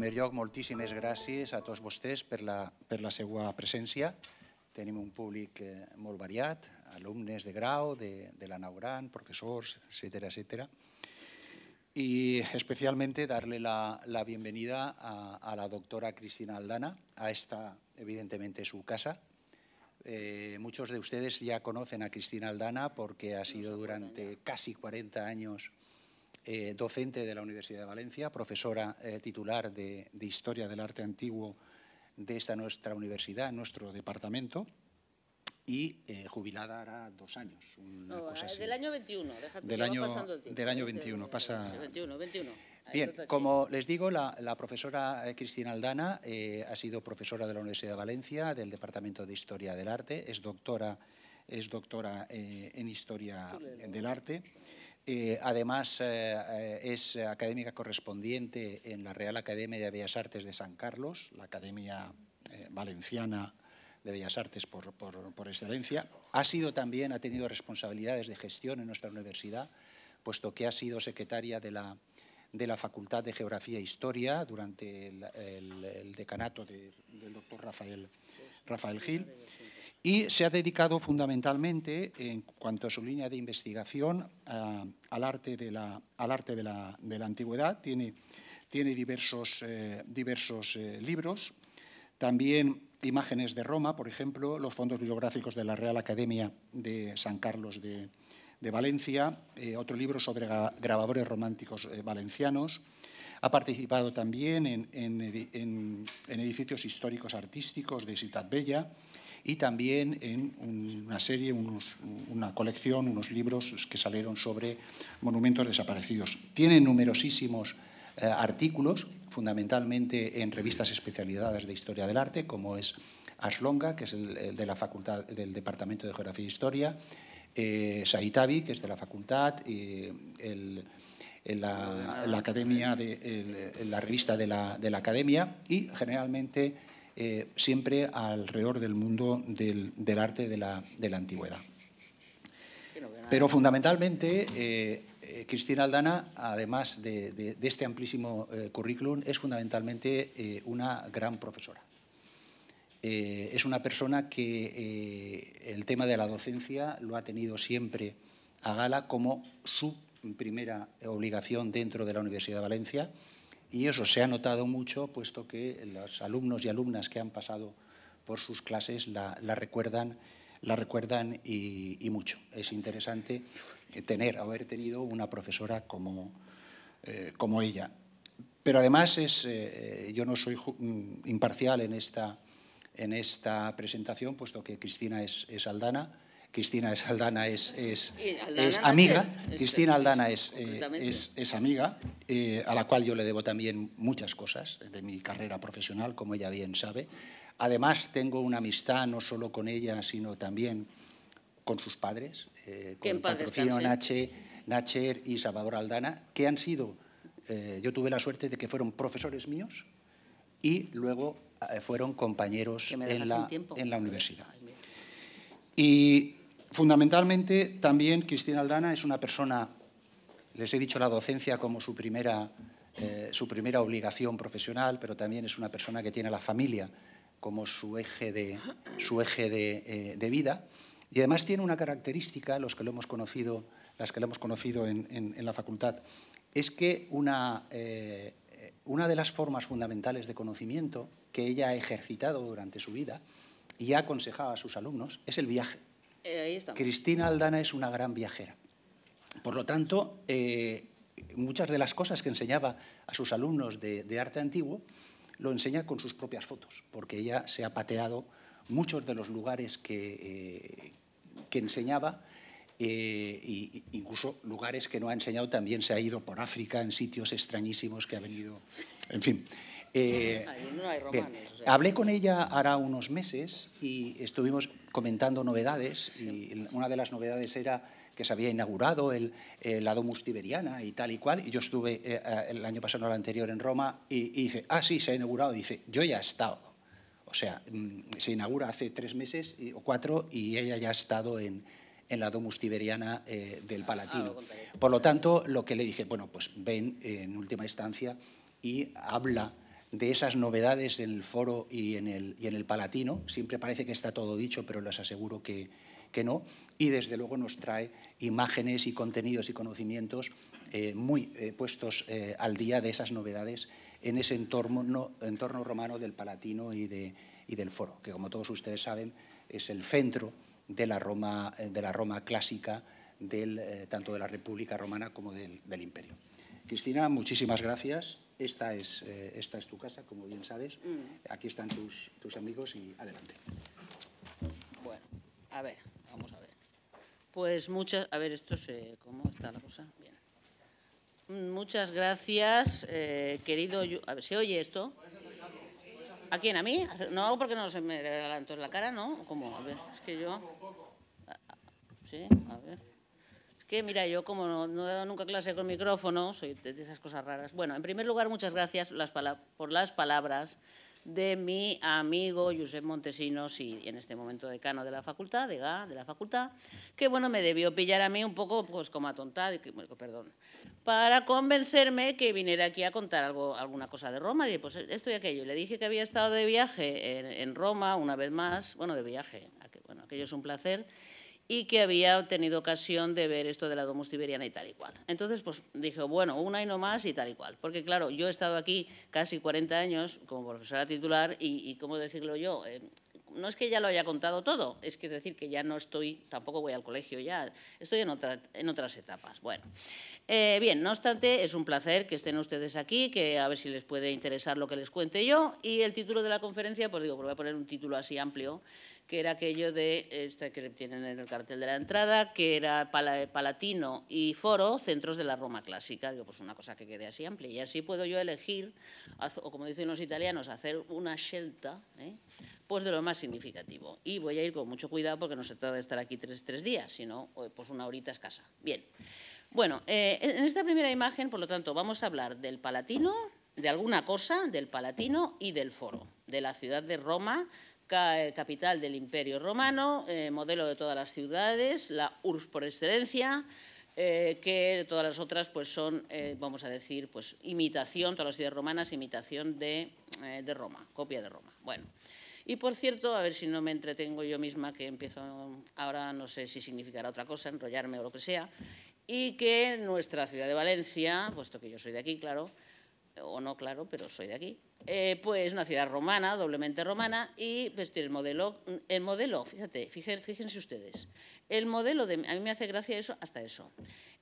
primer lloc, moltíssimes gràcies a todos vostès per la, per la seva presència. Tenim un públic eh, molt variat, alumnes de grau, de, la Naurán, professors, etc etcétera Y especialmente darle la, la bienvenida a, la doctora Cristina Aldana, a esta, evidentemente, su casa. Eh, muchos de ustedes ya conocen a Cristina Aldana porque ha sido durante casi 40 años eh, docente de la Universidad de Valencia, profesora eh, titular de, Historia del Arte Antiguo de esta nuestra universidad, nuestro departamento, y eh, jubilada hará dos años. Del año 21, del año, pasando Del año 21, pasa... Bien, como les digo, la, profesora Cristina Aldana ha sido profesora de la Universidad de Valencia, del Departamento de Historia del Arte, es doctora, es doctora en Historia del Arte. Eh, además, eh, eh, es académica correspondiente en la Real Academia de Bellas Artes de San Carlos, la Academia Valenciana de Bellas Artes por, excelencia. Ha sido también, ha tenido responsabilidades de gestión en nuestra universidad, puesto que ha sido secretaria de la, de la Facultad de Geografía e Historia durante el, decanato del doctor Rafael, Rafael Gil y se ha dedicado fundamentalmente, en cuanto a su línea de investigación, al arte, de la, al arte de, la, antigüedad. Tiene, diversos, eh, eh, libros, también imágenes de Roma, por ejemplo, los fondos bibliográficos de la Real Academia de San Carlos de, Valencia, eh, otro libro sobre grabadores románticos valencianos. Ha participado también en, edificios históricos artísticos de Ciudad Bella y también en una serie, una colección, unos libros que salieron sobre monumentos desaparecidos. Tiene numerosísimos eh, artículos, fundamentalmente en revistas especializadas de historia del arte, como es Aslonga, que es el, de la facultad del Departamento de Geografía e Historia, eh, Saitavi, que es de la facultad, la, academia de, la revista de la, de la academia y generalmente eh, siempre alrededor del mundo del, arte de la, antigüedad. Pero fundamentalmente, eh, eh, Cristina Aldana, además de este amplísimo currículum, es fundamentalmente una gran profesora. es una persona que el tema de la docencia lo ha tenido siempre a gala como su primera obligación dentro de la Universidad de Valencia y eso se ha notado mucho, puesto que los alumnos y alumnas que han pasado por sus clases la, recuerdan, la recuerdan y, mucho. Es interesante tener, haber tenido una profesora como, eh, ella. Pero además es, eh, eh, yo no soy mm, imparcial en esta, en esta presentación, puesto que Cristina es, es aldana Cristina Aldana es, es, amiga, Cristina Aldana es, eh, es amiga, eh, a la cual yo le debo también muchas cosas de mi carrera profesional, como ella bien sabe. Además, tengo una amistad no solo con ella, sino también con sus padres, eh, con Patrocinio Nacher y Salvador Aldana, que han sido, yo tuve la suerte de que fueron profesores míos y luego fueron compañeros en la, en la universidad. Y Fundamentalmente, también Cristina Aldana es una persona, les he dicho la docencia como su primera, eh, su primera obligación profesional, pero también es una persona que tiene a la familia como su eje de, su eje eh, de, vida. Y además tiene una característica, los que lo hemos conocido, las que lo hemos conocido en, la facultad, es que una, eh, una de las formas fundamentales de conocimiento que ella ha ejercitado durante su vida y ha aconsejado a sus alumnos es el viaje. Eh, Cristina Aldana es una gran viajera. Por lo tanto, eh, muchas de las cosas que enseñaba a sus alumnos de, arte antiguo lo enseña con sus propias fotos, porque ella se ha pateado muchos de los lugares que, eh, que enseñaba. incluso lugares que no ha enseñado también se ha ido por África, en sitios extrañísimos que ha venido. En fin, eh, hablé con ella hará unos meses y estuvimos comentando novedades y una de las novedades era que se había inaugurado el, la Domus Tiberiana y tal y cual. Y yo estuve eh, eh, el año pasado, el anterior, en Roma y, dice, ah, sí, se ha inaugurado. Y dice, yo ya he estado. O sea, mm, se inaugura hace tres meses o cuatro y ella ya ha estado en, en la Domus Tiberiana del ah, Palatino. Por lo tanto, lo que le dije, bueno, pues ven en última instancia y habla de esas novedades en el foro y en el, y en el Palatino. Siempre parece que está todo dicho, pero les aseguro que, que no. Y desde luego nos trae imágenes y contenidos y conocimientos eh, muy eh, puestos eh, al día de esas novedades en ese entorno, entorno romano del Palatino y, y del foro, que como todos ustedes saben es el centro de la Roma, de la Roma clásica, del, tanto de la República Romana como del Imperio. Cristina, muchísimas gracias. Esta es, eh, esta es tu casa, como bien sabes. Mm. Aquí están tus, tus amigos y adelante. Bueno, a ver, vamos a ver. Pues muchas... A ver, esto se... ¿Cómo está la cosa? Bien. Mm, muchas gracias, eh, querido... A ver, ¿se oye esto? ¿A quién? ¿A mí? No hago porque no se me adelantó la cara, ¿no? ¿Cómo? A ver, es que yo... Sí, a ver que mira, yo como no, he dado nunca clase con micrófono, soy de esas cosas raras. Bueno, en primer lugar, muchas gracias las por las palabras de mi amigo Josep Montesinos y en este momento decano de la facultad, de la facultad, que bueno, me debió pillar a mí un poco pues como atontado, bueno, perdón, para convencerme que viniera aquí a contar algo, alguna cosa de Roma. Y pues esto y aquello. Le dije que había estado de viaje en, en Roma una vez más, bueno, de viaje, bueno, aquello es un placer y que había tenido ocasión de ver esto de la domus tiberiana y tal y cual. Entonces, pues dije, bueno, una y no más y tal y cual. Porque, claro, yo he estado aquí casi 40 años como profesora titular y, ¿cómo decirlo yo? Eh, no es que ya lo haya contado todo, es que es decir que ya no estoy, tampoco voy al colegio ya, estoy en, otra, en otras etapas. Bueno, eh, bien, no obstante, es un placer que estén ustedes aquí, que a ver si les puede interesar lo que les cuente yo. Y el título de la conferencia, pues digo, voy a poner un título así amplio, que era aquello de, este que tienen en el cartel de la entrada, que era Palatino y Foro, centros de la Roma clásica. Digo, pues una cosa que quede así amplia. Y así puedo yo elegir, o como dicen los italianos, hacer una scelta, ¿eh? pues de lo más significativo. Y voy a ir con mucho cuidado porque no se trata de estar aquí tres, días, sino eh, pues una horita escasa. Bien. Bueno, eh, en esta primera imagen, por lo tanto, vamos a hablar del Palatino, de alguna cosa, del Palatino y del Foro, de la ciudad de Roma, eh, capital del Imperio Romano, eh, modelo de todas las ciudades, la URSS por excelencia, eh, que de todas las otras pues son, vamos a decir, pues imitación, todas las ciudades romanas, imitación de, de, Roma, copia de Roma. Bueno, y por cierto, a ver si no me entretengo yo misma, que empiezo ahora, no sé si significará otra cosa, enrollarme o lo que sea, y que nuestra ciudad de Valencia, puesto que yo soy de aquí, claro, o no, claro, pero soy de aquí. Eh, pues una ciudad romana, doblemente romana, y pues el modelo, el modelo, fíjate, fíjense, ustedes, el modelo de, a mí me hace gracia eso, hasta eso.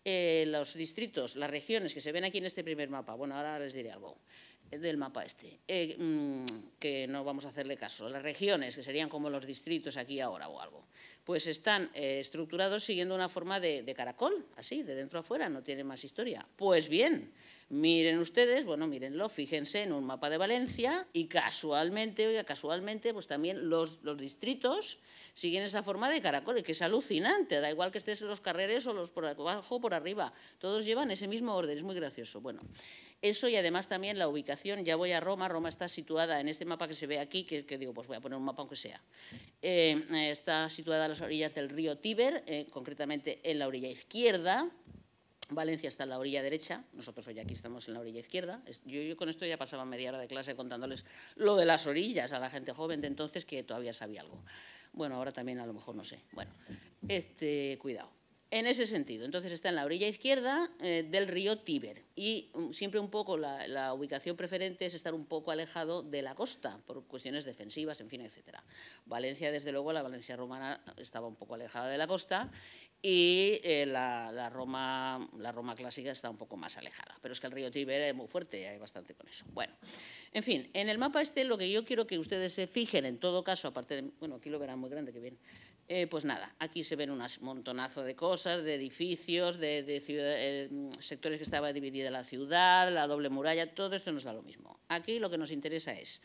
Eh, los distritos, las regiones que se ven aquí en este primer mapa, bueno, ahora les diré algo eh, del mapa este, mm, que no vamos a hacerle caso, las regiones, que serían como los distritos aquí ahora o algo, pues están estructurados siguiendo una forma de, caracol, así, de dentro afuera. no tiene más historia. Pues bien, Miren ustedes, bueno, mírenlo, fíjense en un mapa de Valencia y casualmente, oiga, casualmente, pues también los, distritos siguen esa forma de caracoles, que es alucinante, da igual que estés en los carreres o los por abajo o por arriba, todos llevan ese mismo orden, es muy gracioso. Bueno, eso y además también la ubicación, ya voy a Roma, Roma está situada en este mapa que se ve aquí, que, digo, pues voy a poner un mapa aunque sea, eh, está situada a las orillas del río Tíber, eh, concretamente en la orilla izquierda, Valencia está en la orilla derecha, nosotros hoy aquí estamos en la orilla izquierda. Yo, con esto ya pasaba media hora de clase contándoles lo de las orillas a la gente joven de entonces que todavía sabía algo. Bueno, ahora también a lo mejor no sé. Bueno, este, cuidado. En ese sentido, entonces está en la orilla izquierda eh, del río Tíber y um, siempre un poco la, ubicación preferente es estar un poco alejado de la costa por cuestiones defensivas, en fin, etc. Valencia, desde luego, la Valencia romana estaba un poco alejada de la costa y eh, la, Roma, la Roma clásica está un poco más alejada, pero es que el río Tíber es muy fuerte, y hay bastante con eso. Bueno, en fin, en el mapa este lo que yo quiero que ustedes se fijen, en todo caso, aparte de, bueno, aquí lo verán muy grande, que bien, eh, pues nada, aquí se ven un montonazo de cosas, de edificios, de, eh, sectores que estaba dividida la ciudad, la doble muralla, todo esto nos da lo mismo. Aquí lo que nos interesa es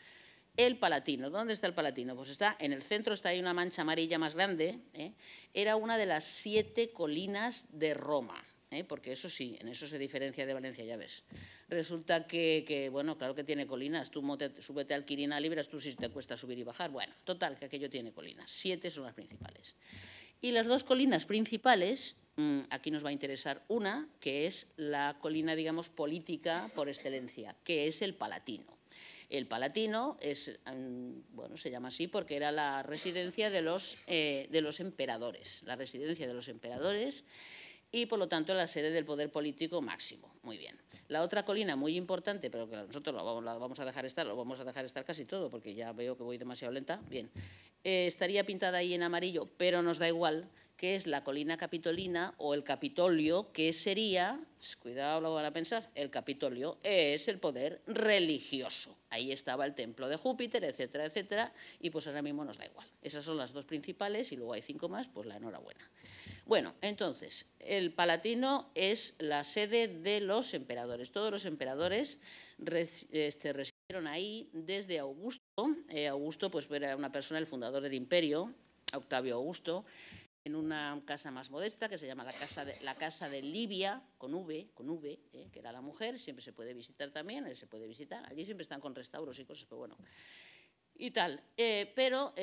el Palatino. ¿Dónde está el Palatino? Pues está en el centro, está ahí una mancha amarilla más grande. ¿eh? Era una de las siete colinas de Roma. ¿eh? porque eso sí, en eso se diferencia de Valencia, ya ves. Resulta que, bueno, claro que tiene colinas, tú súbete al Quirinal tú si te cuesta subir y bajar. Bueno, total, que aquello tiene colinas, siete son las principales. Y las dos colinas principales, mm, aquí nos va a interesar una, que es la colina, digamos, política por excelencia, que es el Palatino. El Palatino es, mm, bueno, se llama así porque era la residencia de los, eh, de los emperadores, la residencia de los emperadores y, por lo tanto, la sede del poder político máximo. Muy bien. La otra colina muy importante, pero que nosotros vamos, la vamos a dejar estar, lo vamos a dejar estar casi todo, porque ya veo que voy demasiado lenta, bien, eh, estaría pintada ahí en amarillo, pero nos da igual, que es la colina capitolina o el Capitolio, que sería, pues, cuidado lo van a pensar, el Capitolio es el poder religioso. Ahí estaba el templo de Júpiter, etcétera, etcétera, y pues ahora mismo nos da igual. Esas son las dos principales y luego hay cinco más, pues la enhorabuena. Bueno, entonces, el Palatino es la sede de los emperadores. Todos los emperadores este, residieron ahí desde Augusto. Eh, Augusto pues, era una persona, el fundador del imperio, Octavio Augusto, en una casa más modesta que se llama la Casa de, la casa de Libia, con V, con v eh, que era la mujer, siempre se puede visitar también, eh, se puede visitar, allí siempre están con restauros y cosas, pero bueno, y tal. pero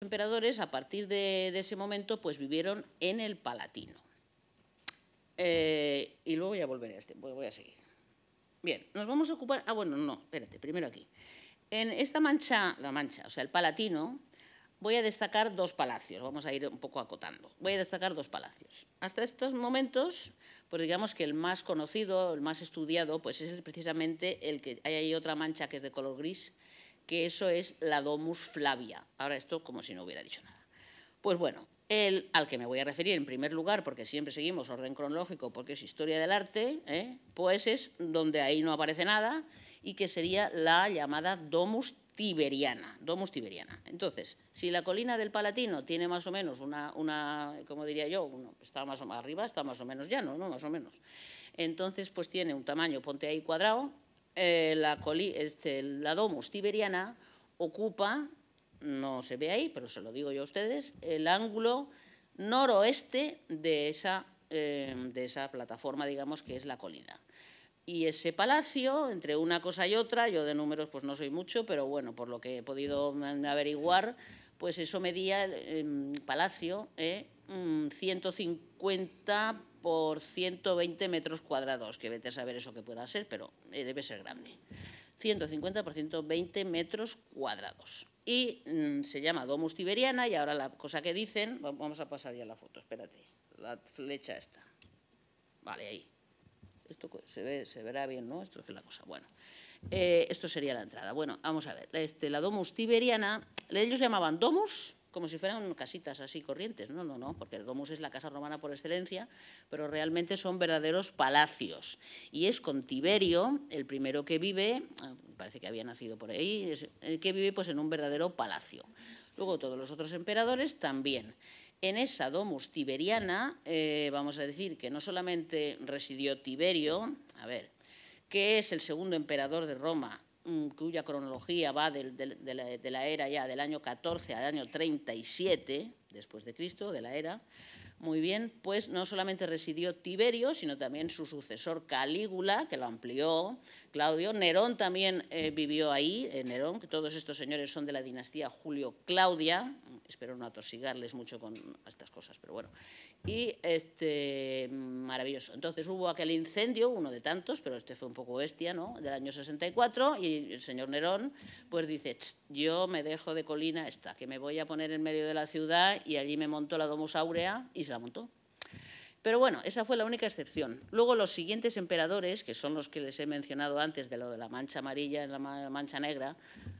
emperadores, a partir de, ese momento, pues vivieron en el Palatino. Eh, y luego voy a volver a este, voy a seguir. Bien, nos vamos a ocupar... Ah, bueno, no, espérate, primero aquí. En esta mancha, la mancha, o sea, el Palatino, voy a destacar dos palacios, vamos a ir un poco acotando. Voy a destacar dos palacios. Hasta estos momentos, pues digamos que el más conocido, el más estudiado, pues es precisamente el que hay ahí otra mancha que es de color gris, que eso es la Domus Flavia. Ahora esto como si no hubiera dicho nada. Pues bueno, el al que me voy a referir en primer lugar, porque siempre seguimos orden cronológico, porque es historia del arte, ¿eh? pues es donde ahí no aparece nada y que sería la llamada Domus Tiberiana. Domus Tiberiana. Entonces, si la colina del Palatino tiene más o menos una, como diría yo, uno, está más o más arriba, está más o menos llano, ¿no? Más o menos. Entonces, pues tiene un tamaño, ponte ahí cuadrado, eh, la, este, domus tiberiana ocupa, no se ve ahí, pero se lo digo yo a ustedes, el ángulo noroeste de esa, em, de esa plataforma, digamos, que es la colina. Y ese palacio, entre una cosa y otra, yo de números pues no soy mucho, pero bueno, por lo que he podido averiguar, pues eso medía el, em, palacio eh, 150 mm, por 120 metros cuadrados, que vete a saber eso que pueda ser, pero eh, debe ser grande. 150 por 120 metros cuadrados. Y mm, se llama Domus Tiberiana y ahora la cosa que dicen, vamos a pasar ya la foto, espérate, la flecha está. Vale, ahí. Esto se, verá bien, ¿no? Esto es la cosa. Bueno, eh, esto sería la entrada. Bueno, vamos a ver. Este, la Domus Tiberiana, ellos llamaban Domus como si fueran casitas así corrientes. No, no, no, porque el domus es la casa romana por excelencia, pero realmente son verdaderos palacios. Y es con Tiberio, el primero que vive, ah, parece que había nacido por ahí, el eh, que vive pues en un verdadero palacio. Luego todos los otros emperadores también. En esa domus tiberiana, eh, vamos a decir que no solamente residió Tiberio, a ver, que es el segundo emperador de Roma, cuya mm, cronología va del, de, la, era ya del año 14 al año 37 después de Cristo, de la era, muy bien, pues no solamente residió Tiberio, sino también su sucesor Calígula, que lo amplió, Claudio, Nerón también eh, vivió ahí, eh, Nerón, que todos estos señores son de la dinastía Julio-Claudia, espero no atosigarles mucho con estas cosas, pero bueno, y este, maravilloso. Entonces hubo aquel incendio, uno de tantos, pero este fue un poco bestia, ¿no? Del año 64 y el señor Nerón pues dice, yo me dejo de colina esta, que me voy a poner en medio de la ciudad y allí me montó la Domus Aurea y se la montó. Pero bueno, esa fue la única excepción. Luego los siguientes emperadores, que son los que les he mencionado antes de lo de la mancha amarilla en la mancha negra,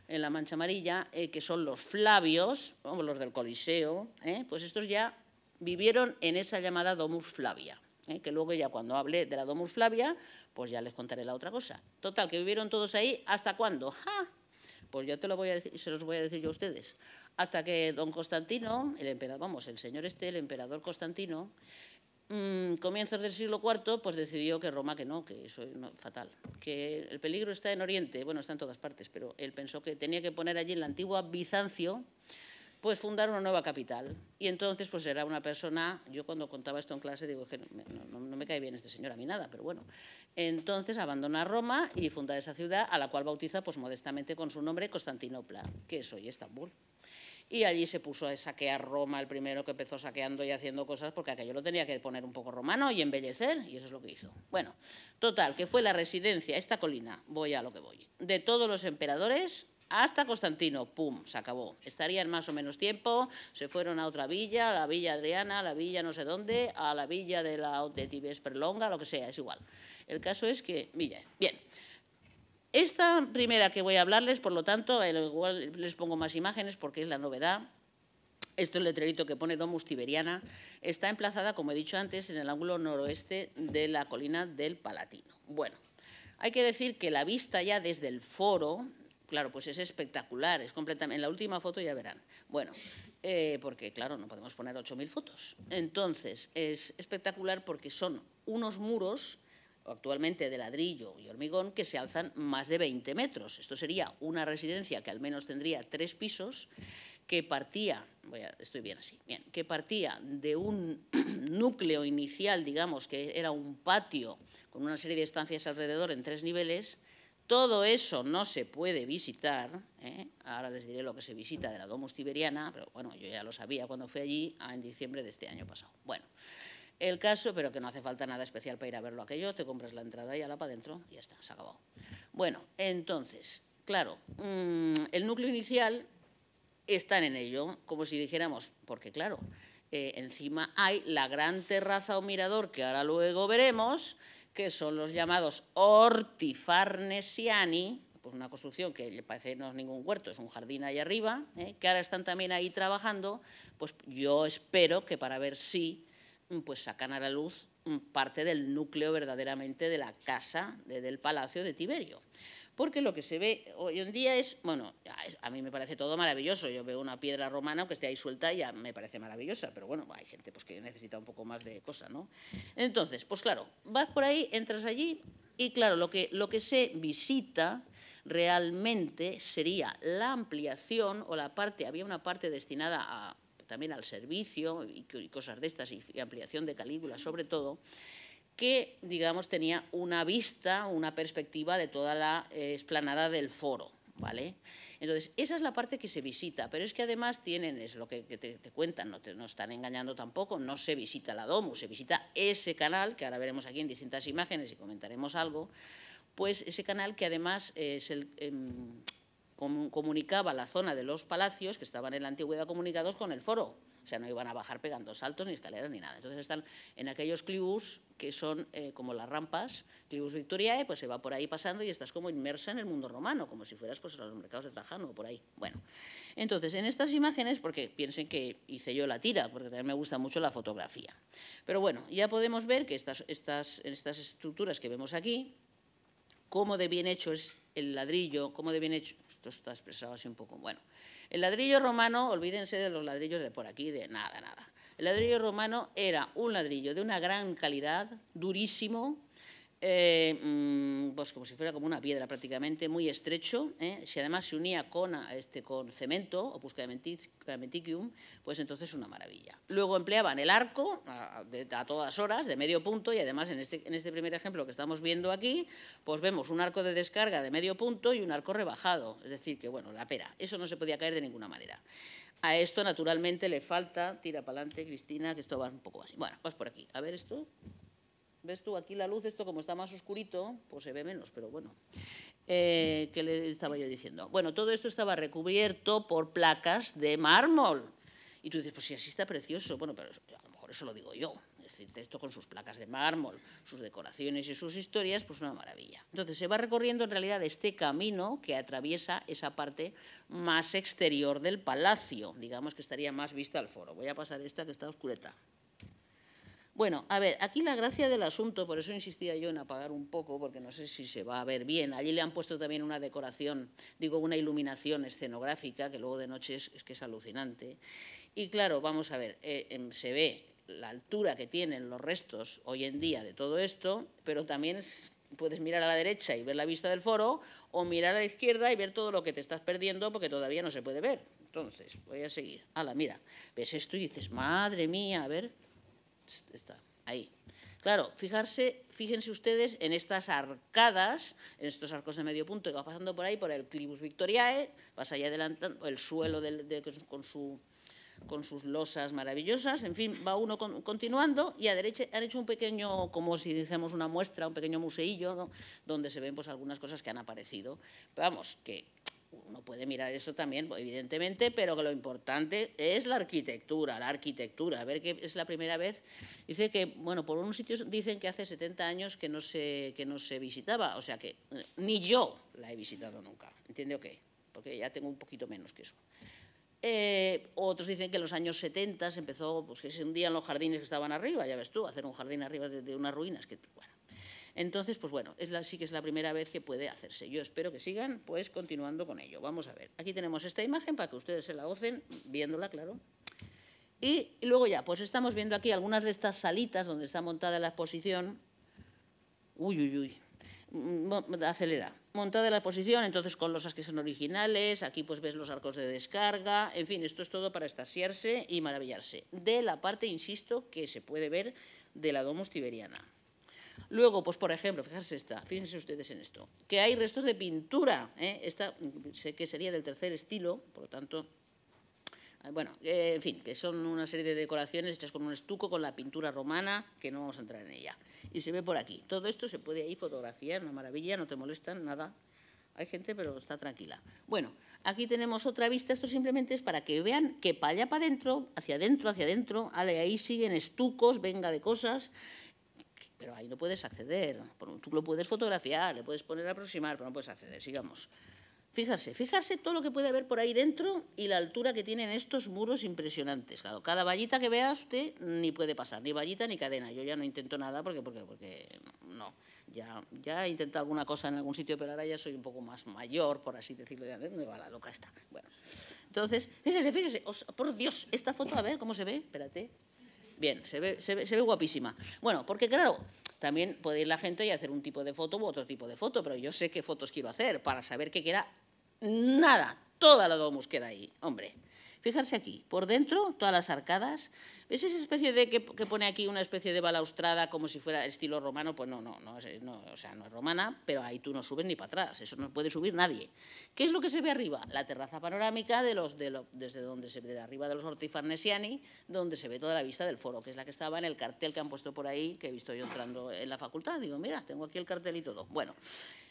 en la mancha amarilla, eh, que son los Flavios, o los del Coliseo, ¿eh? pues estos ya vivieron en esa llamada Domus Flavia, ¿eh? que luego ya cuando hable de la Domus Flavia, pues ya les contaré la otra cosa. Total, que vivieron todos ahí, ¿hasta cuándo? Pues yo te lo voy a se los voy a decir yo a ustedes. Hasta que don Constantino, el emperador, vamos, el señor este, el emperador Constantino, mm, comienzos del siglo IV, pues decidió que Roma que no, que eso es fatal, que el peligro está en Oriente, bueno, está en todas partes, pero él pensó que tenía que poner allí en la antigua Bizancio pues fundar una nueva capital. Y entonces, pues era una persona, yo cuando contaba esto en clase, digo que no, me cae bien este señor a mí nada, pero bueno. Entonces abandona Roma y funda esa ciudad, a la cual bautiza, pues modestamente con su nombre, Constantinopla, que es hoy Estambul. Y allí se puso a saquear Roma, el primero que empezó saqueando y haciendo cosas, porque aquello lo tenía que poner un poco romano y embellecer, y eso es lo que hizo. Bueno, total, que fue la residencia, esta colina, voy a lo que voy, de todos los emperadores hasta Constantino, pum, se acabó. Estarían más o menos tiempo, se fueron a otra villa, a la villa Adriana, a la villa no sé dónde, a la villa de, la, de Tibes lo que sea, es igual. El caso es que, mira, bien. Esta primera que voy a hablarles, por lo tanto, igual les pongo más imágenes porque es la novedad. Esto es el letrerito que pone Domus Tiberiana. Está emplazada, como he dicho antes, en el ángulo noroeste de la colina del Palatino. Bueno, hay que decir que la vista ya desde el foro, Claro, pues es espectacular, es completamente... En la última foto ya verán. Bueno, eh, porque claro, no podemos poner 8.000 fotos. Entonces, es espectacular porque son unos muros actualmente de ladrillo y hormigón que se alzan más de 20 metros. Esto sería una residencia que al menos tendría tres pisos, que partía, voy a, estoy bien así, bien, que partía de un núcleo inicial, digamos, que era un patio con una serie de estancias alrededor en tres niveles, todo eso no se puede visitar, ¿eh? ahora les diré lo que se visita de la Domus Tiberiana, pero bueno, yo ya lo sabía cuando fui allí ah, en diciembre de este año pasado. Bueno, el caso, pero que no hace falta nada especial para ir a verlo aquello, te compras la entrada y la para adentro, y ya está, se ha acabado. Bueno, entonces, claro, mm, el núcleo inicial está en ello, como si dijéramos, porque claro, eh, encima hay la gran terraza o mirador que ahora luego veremos, que son los llamados Ortifarnesiani, pues una construcción que le parece no es ningún huerto, es un jardín ahí arriba, ¿eh? que ahora están también ahí trabajando, pues yo espero que para ver si mm, pues sacan a la luz mm, parte del núcleo verdaderamente de la casa, del palacio de Tiberio porque lo que se ve hoy en día es, bueno, a mí me parece todo maravilloso, yo veo una piedra romana que esté ahí suelta y ya me parece maravillosa, pero bueno, hay gente pues, que necesita un poco más de cosa, ¿no? Entonces, pues claro, vas por ahí, entras allí y claro, lo que, se visita realmente sería la ampliación o la parte, había una parte destinada a, también al servicio y, cosas de estas y, y ampliación de Calígula sobre todo, que, digamos, tenía una vista, una perspectiva de toda la explanada eh, del foro. ¿Vale? Entonces, esa es la parte que se visita, pero es que además tienen, es lo que, te, cuentan, no, te, no están engañando tampoco, no se visita la Domu, se visita ese canal, que ahora veremos aquí en distintas imágenes y comentaremos algo, pues ese canal que además es el, em, comunicaba la zona de los palacios, que estaban en la antigüedad comunicados con el foro. O sea, no iban a bajar pegando saltos, ni escaleras, ni nada. Entonces están en aquellos clivus que son eh, como las rampas, clivus victoriae, pues se va por ahí pasando y estás como inmersa en el mundo romano, como si fueras pues, a los mercados de Trajano o por ahí. Bueno, entonces en estas imágenes, porque piensen que hice yo la tira, porque también me gusta mucho la fotografía. Pero bueno, ya podemos ver que estas, estas, estas estructuras que vemos aquí, cómo de bien hecho es el ladrillo, cómo de bien hecho esto está expresado así un poco. Bueno, el ladrillo romano, olvídense de los ladrillos de por aquí, de nada, nada. El ladrillo romano era un ladrillo de una gran calidad, durísimo, eh, mm, pues como si fuera como una piedra prácticamente, muy estrecho. ¿eh? Si además se unía con, este, con cemento, opus pues entonces una maravilla. Luego empleaban el arco a, todas horas, de medio punto, y además este, en este, primer ejemplo que estamos viendo aquí, pues vemos un arco de descarga de medio punto y un arco rebajado, es decir, que bueno, la pera, eso no se podía caer de ninguna manera. A esto, naturalmente, le falta, tira para adelante, Cristina, que esto va un poco así. Bueno, pues por aquí. A ver esto. ¿Ves tú aquí la luz? Esto como está más oscurito, pues se ve menos, pero bueno. Eh, ¿Qué le estaba yo diciendo? Bueno, todo esto estaba recubierto por placas de mármol. Y tú dices, pues si así está precioso. Bueno, pero a lo mejor eso lo digo yo. Es decir, esto con sus placas de mármol, sus decoraciones y sus historias, pues una maravilla. Entonces se va recorriendo en realidad este camino que atraviesa esa parte más exterior del palacio, digamos que estaría más vista al foro. Voy a pasar esta que está oscureta. Bueno, a ver, aquí la gracia del asunto, por eso insistía yo en apagar un poco, porque no sé si se va a ver bien. Allí le han puesto también una decoración, digo, una iluminación escenográfica, que luego de noche es, que es alucinante. Y claro, vamos a ver, eh, em, se ve la altura que tienen los restos hoy en día de todo esto, pero también puedes mirar a la derecha y ver la vista del foro o mirar a la izquierda y ver todo lo que te estás perdiendo porque todavía no se puede ver. Entonces, voy a seguir. Ala, mira, ves esto y dices, madre mía, a ver, está ahí. Claro, fijarse, fíjense ustedes en estas arcadas, en estos arcos de medio punto que va pasando por ahí, por el Clibus victoriae, vas ahí adelantando, el suelo con, con sus losas maravillosas, en fin, va uno continuando y a derecha han hecho un pequeño, como si dijéramos una muestra, un pequeño museillo, donde se ven pues algunas cosas que han aparecido. vamos, que uno puede mirar eso también, evidentemente, pero lo importante es la arquitectura, la arquitectura. A ver, que es la primera vez. Dice que, bueno, por unos sitios dicen que hace 70 años que no se, que no se visitaba, o sea que eh, ni yo la he visitado nunca, ¿entiende o qué? Porque ya tengo un poquito menos que eso. Eh, otros dicen que en los años 70 se empezó, pues que un día en los jardines que estaban arriba, ya ves tú, hacer un jardín arriba de, unas ruinas, que bueno, entonces, pues bueno, sí que es la primera vez que puede hacerse. Yo espero que sigan pues continuando con ello. Vamos a ver. Aquí tenemos esta imagen para que ustedes se la gocen, viéndola, claro. Y luego ya, pues estamos viendo aquí algunas de estas salitas donde está montada la exposición. Uy, uy, uy mm, acelera. Montada la exposición, entonces con losas que son originales, aquí pues ves los arcos de descarga, en fin, esto es todo para estasiarse y maravillarse. De la parte, insisto, que se puede ver de la Domus Tiberiana. Luego, pues por ejemplo, esta, fíjense ustedes en esto, que hay restos de pintura, ¿eh? esta sé que sería del tercer estilo, por lo tanto, ah, bueno, eh, en fin, que son una serie de decoraciones hechas con un estuco, con la pintura romana, que no vamos a entrar en ella. Y se ve por aquí. Todo esto se puede ahí fotografiar, una maravilla, no te molestan, nada. Hay gente, pero está tranquila. Bueno, aquí tenemos otra vista. Esto simplemente es para que vean que para allá, para adentro, hacia adentro, hacia adentro, ahí siguen estucos, venga de cosas pero ahí no puedes acceder. Tú lo puedes fotografiar, le puedes poner a aproximar, pero no puedes acceder. Sigamos. Fíjase, fíjase todo lo que puede haber por ahí dentro y la altura que tienen estos muros impresionantes. Claro, cada vallita que vea usted ni puede pasar, ni vallita ni cadena. Yo ya no intento nada porque, porque, porque no. Ya, ya he intentado alguna cosa en algún sitio, pero ahora ya soy un poco más mayor, por así decirlo. De ¿Dónde va la loca esta? Bueno, entonces, fíjese, fíjese, por Dios, esta foto, a ver cómo se ve, espérate. Bien, se ve, guapísima. Bueno, porque claro, también puede ir la gente y hacer un tipo de foto u otro tipo de foto, pero yo sé qué fotos quiero hacer para saber que queda nada, toda la domus queda ahí, hombre. Fijarse aquí, por dentro, todas las arcadas, ¿Ves esa especie de que, pone aquí una especie de balaustrada como si fuera estilo romano? Pues no, no, no, o sea, no es romana, pero ahí tú no subes ni para atrás, eso no puede subir nadie. ¿Qué es lo que se ve arriba? La terraza panorámica de los, de desde donde se ve arriba de los Ortifarnesiani, donde se ve toda la vista del foro, que es la que estaba en el cartel que han puesto por ahí, que he visto yo entrando en la facultad. Digo, mira, tengo aquí el cartel y todo. Bueno,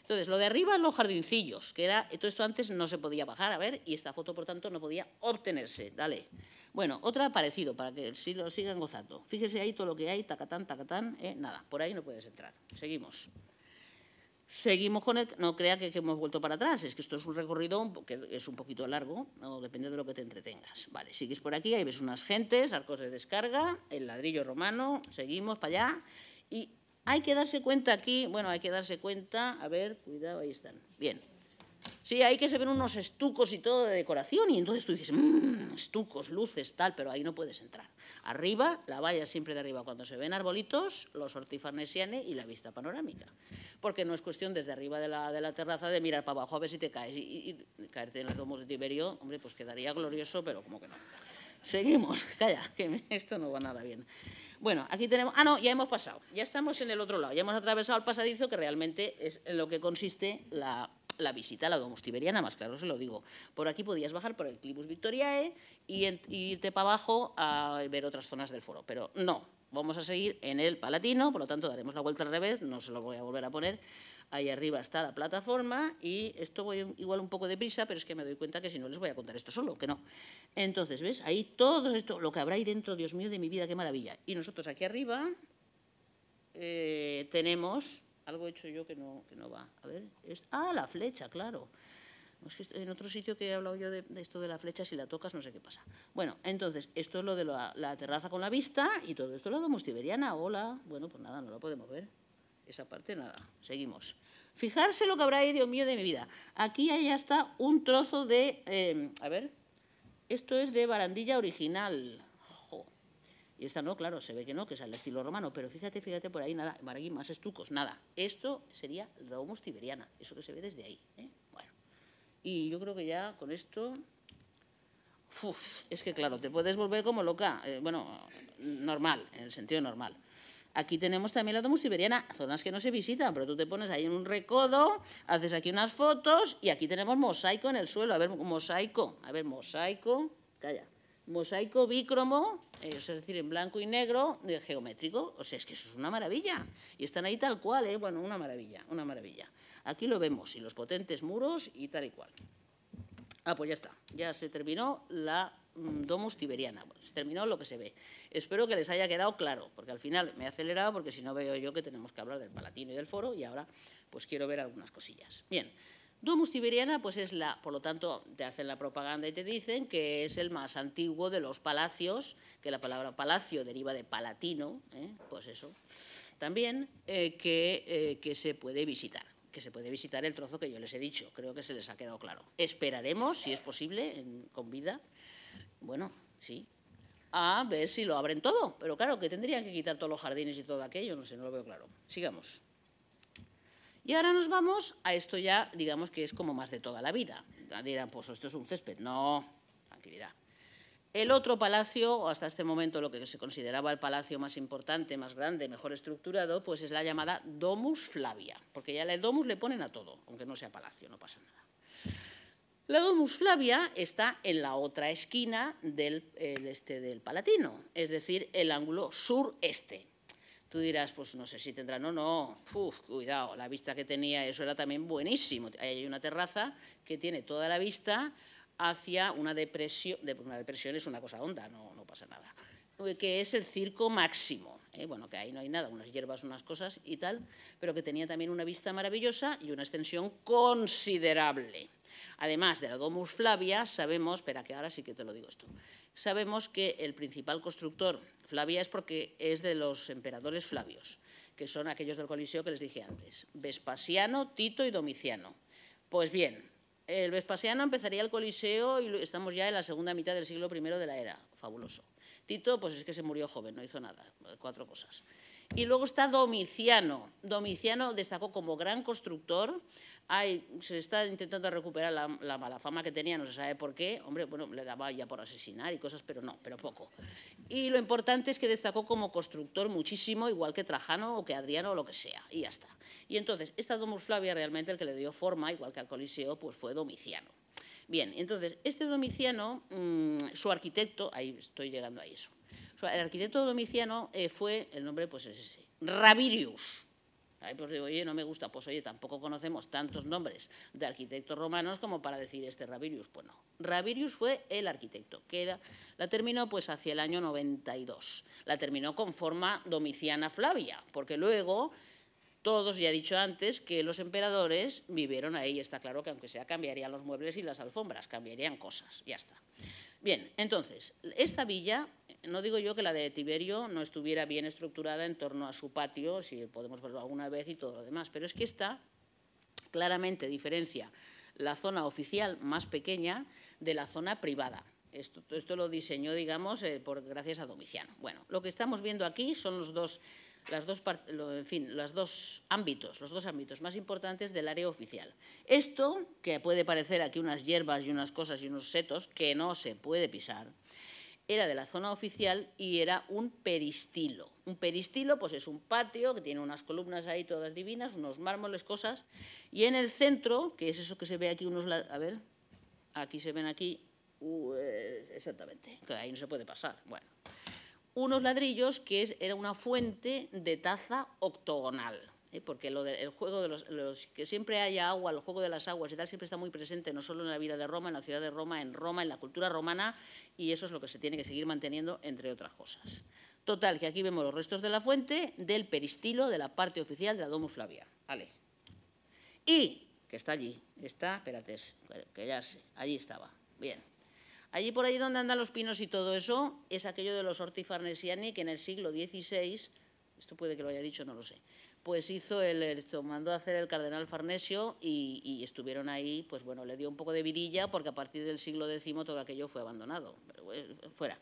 entonces, lo de arriba, los jardincillos, que era, todo esto antes no se podía bajar, a ver, y esta foto, por tanto, no podía obtenerse, dale. Bueno, otra parecido, para que si lo sigan gozando. Fíjese ahí todo lo que hay, tacatán, tacatán, eh, nada, por ahí no puedes entrar. Seguimos. Seguimos con el... No crea que, hemos vuelto para atrás, es que esto es un recorrido que es un poquito largo, depende de lo que te entretengas. Vale, sigues por aquí, ahí ves unas gentes, arcos de descarga, el ladrillo romano, seguimos para allá y hay que darse cuenta aquí, bueno, hay que darse cuenta, a ver, cuidado, ahí están, bien. Sí, hay que se ven unos estucos y todo de decoración y entonces tú dices, mm, estucos, luces, tal, pero ahí no puedes entrar. Arriba, la valla siempre de arriba. Cuando se ven arbolitos, los ortifarnesiane y la vista panorámica. Porque no es cuestión desde arriba de la, terraza de mirar para abajo a ver si te caes. Y, caerte en el lomo de Tiberio, hombre, pues quedaría glorioso, pero como que no. Seguimos, calla, que esto no va nada bien. Bueno, aquí tenemos... Ah, no, ya hemos pasado. Ya estamos en el otro lado. Ya hemos atravesado el pasadizo, que realmente es en lo que consiste la, visita a la Tiberiana, más claro se lo digo. Por aquí podías bajar por el Clibus Victoriae y, irte para abajo a ver otras zonas del foro, pero no, vamos a seguir en el Palatino, por lo tanto daremos la vuelta al revés, no se lo voy a volver a poner, Ahí arriba está la plataforma y esto voy igual un poco de deprisa, pero es que me doy cuenta que si no les voy a contar esto solo, que no. Entonces, ¿ves? Ahí todo esto, lo que habrá ahí dentro, Dios mío, de mi vida, qué maravilla. Y nosotros aquí arriba eh, tenemos algo hecho yo que no, va. A ver, ah, la flecha, claro. Es que en otro sitio que he hablado yo de, esto de la flecha, si la tocas no sé qué pasa. Bueno, entonces, esto es lo de la, terraza con la vista y todo esto lado la Hola. Bueno, pues nada, no lo podemos ver. Esa parte nada, seguimos. Fijarse lo que habrá, ido mío, de mi vida. Aquí ya está un trozo de, em, a ver, esto es de barandilla original. Y esta no, claro, se ve que no, que es al estilo romano, pero fíjate, fíjate por ahí, nada, por aquí más estucos, nada. Esto sería la tiberiana, eso que se ve desde ahí. ¿eh? Bueno, y yo creo que ya con esto es que claro, te puedes volver como loca, eh, bueno, normal, en el sentido normal. Aquí tenemos también la domus siberiana, zonas que no se visitan, pero tú te pones ahí en un recodo, haces aquí unas fotos y aquí tenemos mosaico en el suelo. A ver, mosaico, a ver, mosaico, calla. Mosaico bícromo, eh, es decir, en blanco y negro, geométrico. O sea, es que eso es una maravilla. Y están ahí tal cual, ¿eh? Bueno, una maravilla, una maravilla. Aquí lo vemos, y los potentes muros y tal y cual. Ah, pues ya está. Ya se terminó la Mm, domus Tiberiana. Bueno, se terminó lo que se ve. Espero que les haya quedado claro, porque al final me he acelerado, porque si no veo yo que tenemos que hablar del Palatino y del Foro, y ahora pues quiero ver algunas cosillas. Bien. Domus Tiberiana, pues es la, por lo tanto, te hacen la propaganda y te dicen que es el más antiguo de los palacios, que la palabra palacio deriva de palatino, ¿eh? pues eso, también eh, eh, que, se puede visitar que se puede visitar el trozo que yo les he dicho. Creo que se les ha quedado claro. Esperaremos, si es posible, con vida, bueno, sí, a ver si lo abren todo. Pero claro, que tendrían que quitar todos los jardines y todo aquello, no sé, no lo veo claro. Sigamos. Y ahora nos vamos a esto ya, digamos que es como más de toda la vida. Dirán, pues esto es un césped. No, tranquilidad. El otro palacio, hasta este momento lo que se consideraba el palacio más importante, más grande, mejor estructurado, pues es la llamada Domus Flavia, porque ya la Domus le ponen a todo, aunque no sea palacio, no pasa nada. La Domus Flavia está en la otra esquina del este del Palatino, es decir, el ángulo sureste. Tú dirás, pues no sé si tendrá, o no. Uf, cuidado, la vista que tenía, eso era también buenísimo. hay una terraza que tiene toda la vista hacia una depresión. Pues una depresión es una cosa honda, no, pasa nada. Que es el circo máximo. ¿eh? bueno, que ahí no hay nada, unas hierbas, unas cosas y tal, pero que tenía también una vista maravillosa y una extensión considerable. Además de la Domus Flavia, sabemos, espera que ahora sí que te lo digo esto, sabemos que el principal constructor Flavia es porque es de los emperadores Flavios, que son aquellos del Coliseo que les dije antes, Vespasiano, Tito y Domiciano. Pues bien, el Vespasiano empezaría el Coliseo y estamos ya en la segunda mitad del siglo I de la era, fabuloso. Tito, pues es que se murió joven, no hizo nada, cuatro cosas. Y luego está Domiciano. Domiciano destacó como gran constructor se está intentando recuperar la, mala fama que tenía, no se sabe por qué. Hombre, bueno, le daba ya por asesinar y cosas, pero no, pero poco. Y lo importante es que destacó como constructor muchísimo, igual que Trajano o que Adriano o lo que sea, y ya está. Y entonces, esta Domus Flavia realmente el que le dio forma, igual que al Coliseo, pues fue Domiciano. Bien, entonces, este Domiciano, mm, su arquitecto, ahí estoy llegando a eso, el arquitecto Domiciano eh, fue, el nombre pues es ese, Rabirius pues digo, oye, no me gusta, pues oye, tampoco conocemos tantos nombres de arquitectos romanos como para decir este Rabirius. Pues no, Rabirius fue el arquitecto, que era, la terminó pues hacia el año 92. La terminó con forma domiciana Flavia, porque luego todos, ya he dicho antes, que los emperadores vivieron ahí. Está claro que aunque sea cambiarían los muebles y las alfombras, cambiarían cosas, ya está. Bien, entonces, esta villa, no digo yo que la de Tiberio no estuviera bien estructurada en torno a su patio, si podemos verlo alguna vez y todo lo demás, pero es que esta claramente diferencia la zona oficial más pequeña de la zona privada. Esto, lo diseñó, digamos, eh, por, gracias a Domiciano. Bueno, lo que estamos viendo aquí son los dos las dos, en fin, los dos ámbitos, los dos ámbitos más importantes del área oficial. Esto, que puede parecer aquí unas hierbas y unas cosas y unos setos que no se puede pisar, era de la zona oficial y era un peristilo. Un peristilo pues es un patio que tiene unas columnas ahí todas divinas, unos mármoles, cosas, y en el centro, que es eso que se ve aquí unos, a ver, aquí se ven aquí, eh, exactamente, que ahí no se puede pasar, bueno unos ladrillos que es, era una fuente de taza octogonal. ¿eh? Porque el juego de los, que siempre haya agua, el juego de las aguas y tal, siempre está muy presente, no solo en la vida de Roma, en la ciudad de Roma, en Roma, en la cultura romana, y eso es lo que se tiene que seguir manteniendo, entre otras cosas. Total, que aquí vemos los restos de la fuente, del peristilo, de la parte oficial de la Domus Flavia. Vale. Y, que está allí, está, espérate, que ya sé, allí estaba. Bien. Allí por ahí donde andan los pinos y todo eso, es aquello de los farnesiani que en el siglo XVI, esto puede que lo haya dicho, no lo sé, pues hizo el, esto, mandó a hacer el cardenal Farnesio y, estuvieron ahí, pues bueno, le dio un poco de vidilla porque a partir del siglo X todo aquello fue abandonado, fuera.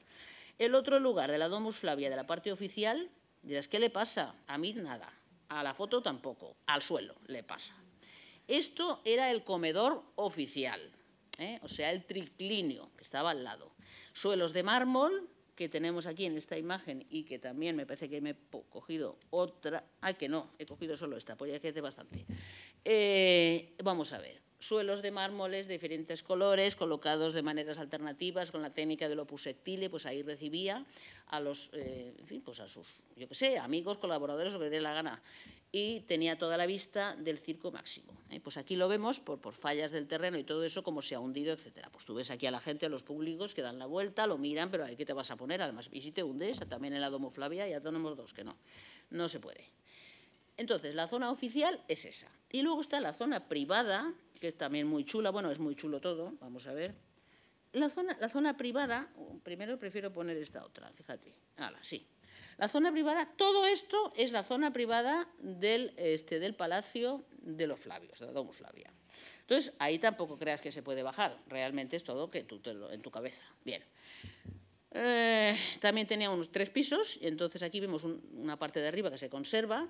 El otro lugar de la Domus Flavia, de la parte oficial, dirás, ¿qué le pasa? A mí nada, a la foto tampoco, al suelo le pasa. Esto era el comedor oficial, ¿eh? o sea, el triclinio, que estaba al lado. Suelos de mármol, que tenemos aquí en esta imagen y que también me parece que me he cogido otra. Ah, que no, he cogido solo esta, pues ya bastante. Eh, vamos a ver suelos de mármoles de diferentes colores, colocados de maneras alternativas con la técnica del opus sectile, pues ahí recibía a los, eh, en fin, pues a sus, yo qué sé, amigos, colaboradores, lo que dé la gana. Y tenía toda la vista del circo máximo. ¿eh? Pues aquí lo vemos por, por fallas del terreno y todo eso, cómo se ha hundido, etcétera. Pues tú ves aquí a la gente, a los públicos que dan la vuelta, lo miran, pero ahí qué te vas a poner, además, y si te hundes, también en la domoflavia ya tenemos dos que no, no se puede. Entonces, la zona oficial es esa. Y luego está la zona privada, que es también muy chula, bueno, es muy chulo todo, vamos a ver. La zona, la zona privada, primero prefiero poner esta otra, fíjate, ahora sí. La zona privada, todo esto es la zona privada del, este, del Palacio de los Flavios, de Domus Flavia. Entonces, ahí tampoco creas que se puede bajar, realmente es todo que tú te en tu cabeza. Bien. Eh, también tenía unos tres pisos, entonces aquí vemos una parte de arriba que se conserva.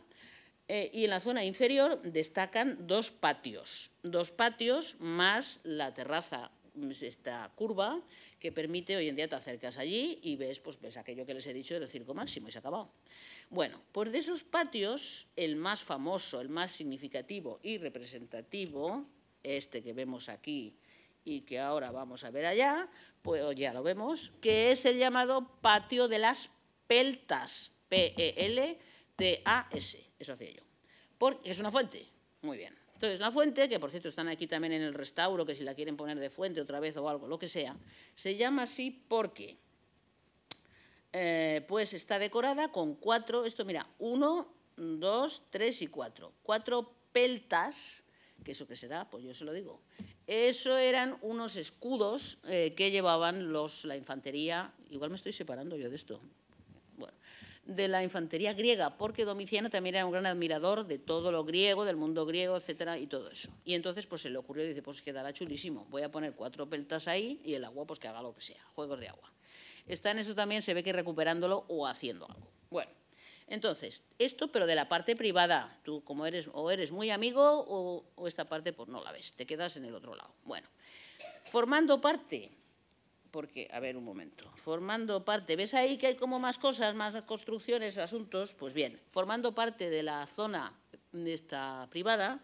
Eh, y en la zona inferior destacan dos patios, dos patios más la terraza, mm, esta curva, que permite, hoy en día te acercas allí y ves, pues aquello que les he dicho del circo máximo y se ha acabado. Bueno, pues de esos patios, el más famoso, el más significativo y representativo, este que vemos aquí y que ahora vamos a ver allá, pues ya lo vemos, que es el llamado patio de las peltas, P-E-L-T-A-S eso hacía yo. Porque es una fuente. Muy bien. Entonces, la fuente, que por cierto están aquí también en el restauro, que si la quieren poner de fuente otra vez o algo, lo que sea, se llama así porque eh, pues está decorada con cuatro, esto mira, uno, dos, tres y cuatro. Cuatro peltas, que eso qué será, pues yo se lo digo. Eso eran unos escudos eh, que llevaban los, la infantería. Igual me estoy separando yo de esto de la infantería griega, porque Domiciano también era un gran admirador de todo lo griego, del mundo griego, etcétera, y todo eso. Y entonces pues se le ocurrió, dice, pues quedará chulísimo, voy a poner cuatro peltas ahí y el agua pues que haga lo que sea, juegos de agua. Está en eso también, se ve que recuperándolo o haciendo algo. Bueno, entonces, esto pero de la parte privada, tú como eres o eres muy amigo o, o esta parte pues no la ves, te quedas en el otro lado. Bueno, formando parte porque, a ver un momento, formando parte, ¿ves ahí que hay como más cosas, más construcciones, asuntos? Pues bien, formando parte de la zona esta privada,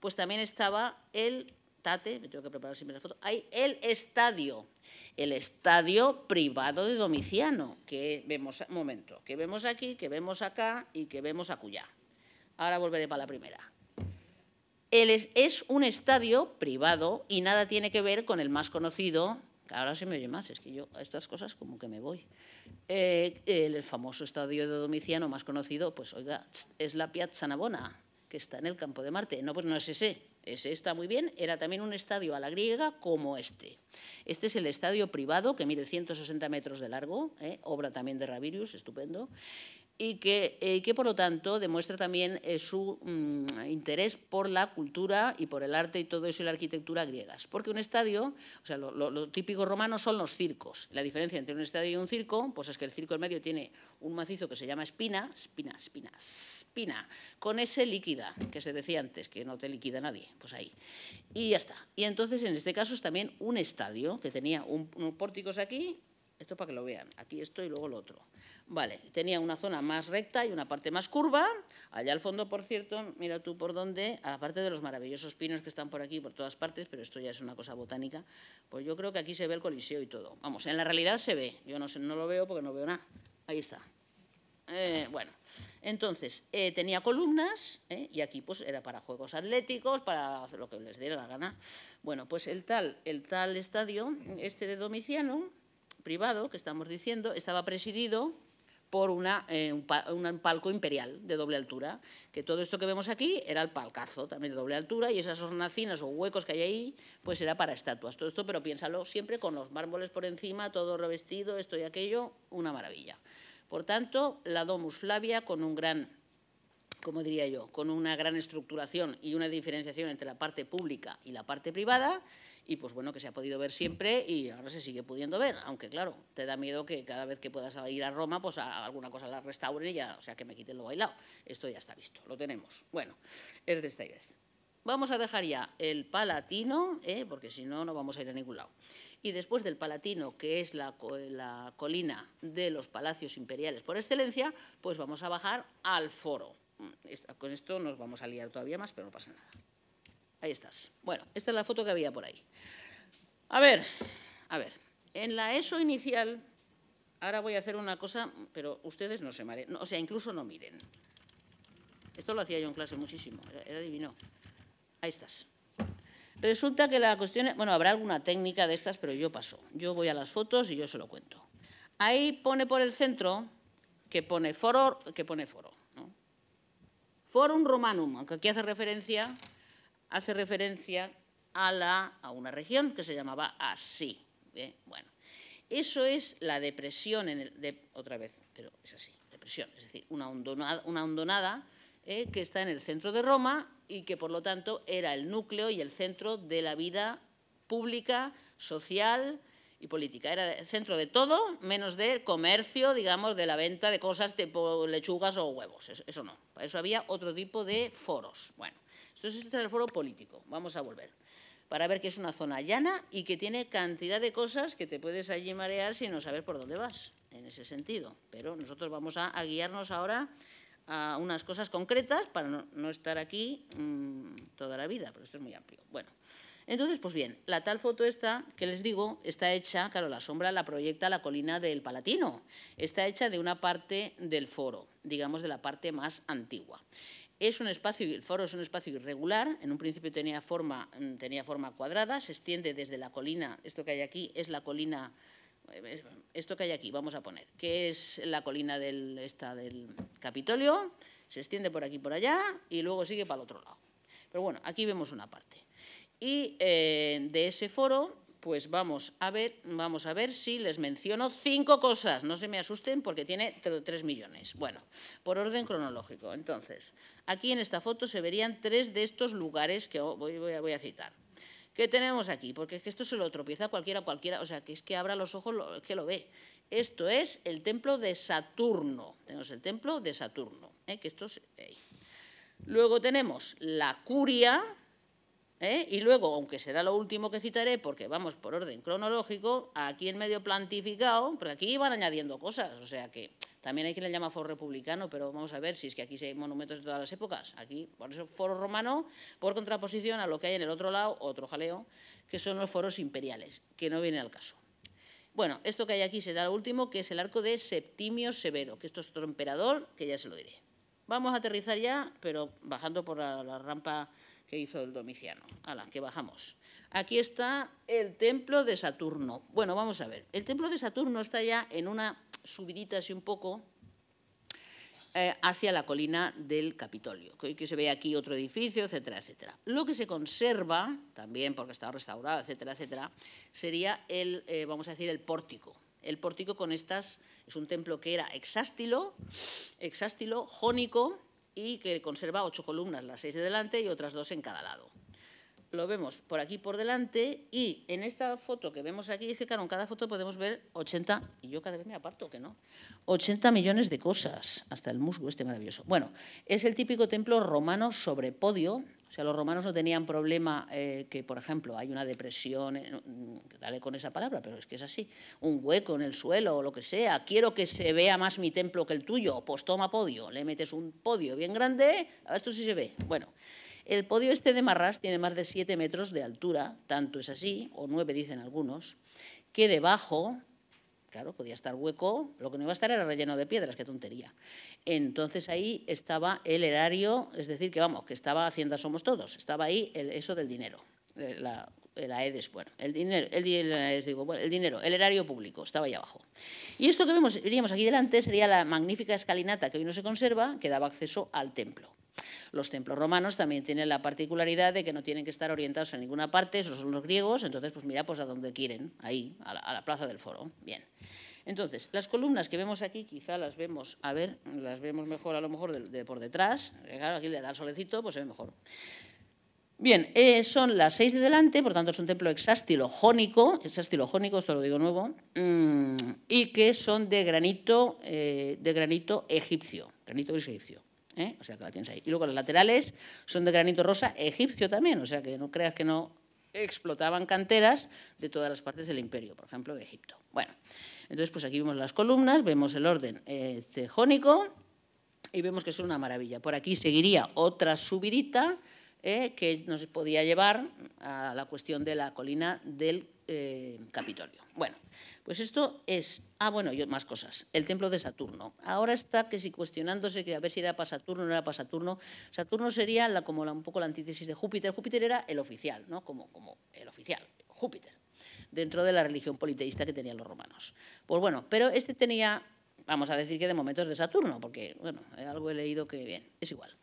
pues también estaba el Tate, me tengo que preparar siempre la foto, hay el estadio, el estadio privado de Domiciano, que vemos, momento, que vemos aquí, que vemos acá y que vemos acullá. Ahora volveré para la primera. es un estadio privado y nada tiene que ver con el más conocido Ahora se me oye más, es que yo a estas cosas como que me voy. Eh, el famoso estadio de Domiciano más conocido, pues oiga, es la Piazza Navona, que está en el campo de Marte. No, pues no es ese, ese está muy bien, era también un estadio a la griega como este. Este es el estadio privado, que mide 160 metros de largo, eh, obra también de Ravirius, estupendo y que, eh, que, por lo tanto demuestra también eh, su mm, interés por la cultura y por el arte y todo eso y la arquitectura griegas. Porque un estadio, o sea, lo, típico romano son los circos. La diferencia entre un estadio y un circo, pues es que el circo en medio tiene un macizo que se llama espina, espina, espina, espina, con ese líquida que se decía antes, que no te liquida nadie, pues ahí. Y ya está. Y entonces en este caso es también un estadio que tenía unos pórticos aquí esto para que lo vean. Aquí esto y luego lo otro. Vale, tenía una zona más recta y una parte más curva. Allá al fondo, por cierto, mira tú por dónde, aparte de los maravillosos pinos que están por aquí, por todas partes, pero esto ya es una cosa botánica, pues yo creo que aquí se ve el coliseo y todo. Vamos, en la realidad se ve. Yo no, no lo veo porque no veo nada. Ahí está. Eh, bueno, entonces eh, tenía columnas eh, y aquí pues era para juegos atléticos, para hacer lo que les diera la gana. Bueno, pues el tal, el tal estadio, este de Domiciano, privado que estamos diciendo estaba presidido por eh, un, palco imperial de doble altura, que todo esto que vemos aquí era el palcazo también de doble altura y esas hornacinas o huecos que hay ahí, pues era para estatuas. Todo esto, pero piénsalo siempre con los mármoles por encima, todo revestido, esto y aquello, una maravilla. Por tanto, la Domus Flavia con un gran como diría yo, con una gran estructuración y una diferenciación entre la parte pública y la parte privada, y pues bueno, que se ha podido ver siempre y ahora se sigue pudiendo ver, aunque claro, te da miedo que cada vez que puedas ir a Roma, pues a alguna cosa la restauren y ya, o sea, que me quiten lo bailado. Esto ya está visto, lo tenemos. Bueno, es de esta vez. Vamos a dejar ya el palatino, ¿eh? porque si no, no vamos a ir a ningún lado. Y después del palatino, que es la, la colina de los palacios imperiales por excelencia, pues vamos a bajar al foro. Mm, con esto nos vamos a liar todavía más, pero no pasa nada. Ahí estás. Bueno, esta es la foto que había por ahí. A ver, a ver. En la ESO inicial, ahora voy a hacer una cosa, pero ustedes no se mareen. o sea, incluso no miren. Esto lo hacía yo en clase muchísimo, era, Ahí estás. Resulta que la cuestión, bueno, habrá alguna técnica de estas, pero yo paso. Yo voy a las fotos y yo se lo cuento. Ahí pone por el centro que pone foro, que pone foro. Forum Romanum, aunque aquí hace referencia hace referencia a, una región que se llamaba así. Bueno, eso es la depresión, en de, otra vez, pero es así, depresión, es decir, una hondonada, eh, que está en el centro de Roma y que, por lo tanto, era el núcleo y el centro de la vida pública, social y política. Era el centro de todo, menos del comercio, digamos, de la venta de cosas tipo lechugas o huevos. eso no. Para eso había otro tipo de foros. Bueno, este es el foro político. Vamos a volver para ver que es una zona llana y que tiene cantidad de cosas que te puedes allí marear si no saber por dónde vas, en ese sentido. Pero nosotros vamos a, guiarnos ahora a unas cosas concretas para no, estar aquí mm, toda la vida, pero esto es muy amplio. Bueno, entonces, pues bien, la tal foto esta que les digo está hecha, claro, la sombra la proyecta la colina del Palatino, está hecha de una parte del foro, digamos de la parte más antigua. Es un espacio, el foro es un espacio irregular, en un principio tenía forma, mm, tenía forma cuadrada, se extiende desde la colina, esto que hay aquí es la colina, eh, esto que hay aquí, vamos a poner, que es la colina del, esta del Capitolio, se extiende por aquí por allá y luego sigue para el otro lado. Pero bueno, aquí vemos una parte. Y eh, de ese foro pues vamos a ver, vamos a ver si les menciono cinco cosas. No se me asusten porque tiene tres millones. Bueno, por orden cronológico. Entonces, aquí en esta foto se verían tres de estos lugares que voy, a citar. ¿Qué tenemos aquí? Porque es que esto se lo tropieza cualquiera, cualquiera. O sea, que es que abra los ojos que lo ve. Esto es el templo de Saturno. Tenemos el templo de Saturno. ¿eh? Luego tenemos la curia, ¿eh? Y luego, aunque será lo último que citaré, porque vamos por orden cronológico, aquí en medio plantificado, porque aquí van añadiendo cosas, o sea que también hay quien le llama foro republicano, pero vamos a ver si es que aquí hay monumentos de todas las épocas. Aquí, por eso, foro romano, por contraposición a lo que hay en el otro lado, otro jaleo, que son los foros imperiales, que no viene al caso. Bueno, esto que hay aquí será lo último, que es el arco de Septimio Severo, que esto es otro emperador, que ya se lo diré. Vamos a aterrizar ya, pero bajando por la rampa que hizo el Domiciano. Ala, que bajamos. Aquí está el templo de Saturno. Bueno, vamos a ver. El templo de Saturno está ya en una subidita así un poco eh, hacia la colina del Capitolio. Que, se ve aquí otro edificio, etcétera, etcétera. Lo que se conserva, también porque está restaurado, etcétera, etcétera, sería el, eh, vamos a decir, el pórtico. El pórtico con estas, es un templo que era exástilo, exástilo, jónico, y que conserva ocho columnas, las seis de delante y otras dos en cada lado. Lo vemos por aquí por delante y en esta foto que vemos aquí, es que en cada foto podemos ver 80, y yo cada vez me aparto que no, 80 millones de cosas, hasta el musgo este maravilloso. Bueno, es el típico templo romano sobre podio, o sea, los romanos no tenían problema eh, que, por ejemplo, hay una depresión, mm, dale con esa palabra, pero es que es así, un hueco en el suelo o lo que sea, quiero que se vea más mi templo que el tuyo, pues toma podio, le metes un podio bien grande, a ver esto sí se ve. Bueno, el podio este de Marras tiene más de 7 metros de altura, tanto es así, o nueve dicen algunos, que debajo Claro, podía estar hueco, lo que no iba a estar era relleno de piedras, qué tontería. Entonces ahí estaba el erario, es decir, que vamos, que estaba Hacienda Somos Todos, estaba ahí eso del dinero, eh, la, bueno, el dinero, el, el dinero, el erario público, estaba ahí abajo. Y esto que vemos, veríamos aquí delante sería la magnífica escalinata que hoy no se conserva, que daba acceso al templo. Los templos romanos también tienen la particularidad de que no tienen que estar orientados a ninguna parte, esos son los griegos, entonces pues mira, pues a donde quieren, ahí, a la, plaza del foro. Bien. Entonces, las columnas que vemos aquí, quizá las vemos, a ver, las vemos mejor a lo mejor de, por detrás, eh, claro, aquí le da el solecito, pues se ve mejor. Bien, eh, son las seis de delante, por tanto es un templo hexástilo jónico, esto lo digo nuevo, mm, y que son de granito, eh, de granito egipcio, granito egipcio. ¿eh? O sea que la tienes ahí. Y luego las laterales son de granito rosa egipcio también, o sea que no creas que no explotaban canteras de todas las partes del imperio, por ejemplo, de Egipto. Bueno, entonces pues aquí vemos las columnas, vemos el orden eh, y vemos que es una maravilla. Por aquí seguiría otra subidita eh, que nos podía llevar a la cuestión de la colina del eh, Capitolio. Bueno, pues esto es. Ah, bueno, y más cosas. El templo de Saturno. Ahora está que si cuestionándose que a ver si era para Saturno o no era para Saturno. Saturno sería la, como un poco la antítesis de Júpiter. Júpiter era el oficial, ¿no? Como, como el oficial, Júpiter, dentro de la religión politeísta que tenían los romanos. Pues bueno, pero este tenía, vamos a decir que de momentos de Saturno, porque, bueno, algo he leído que bien, es igual.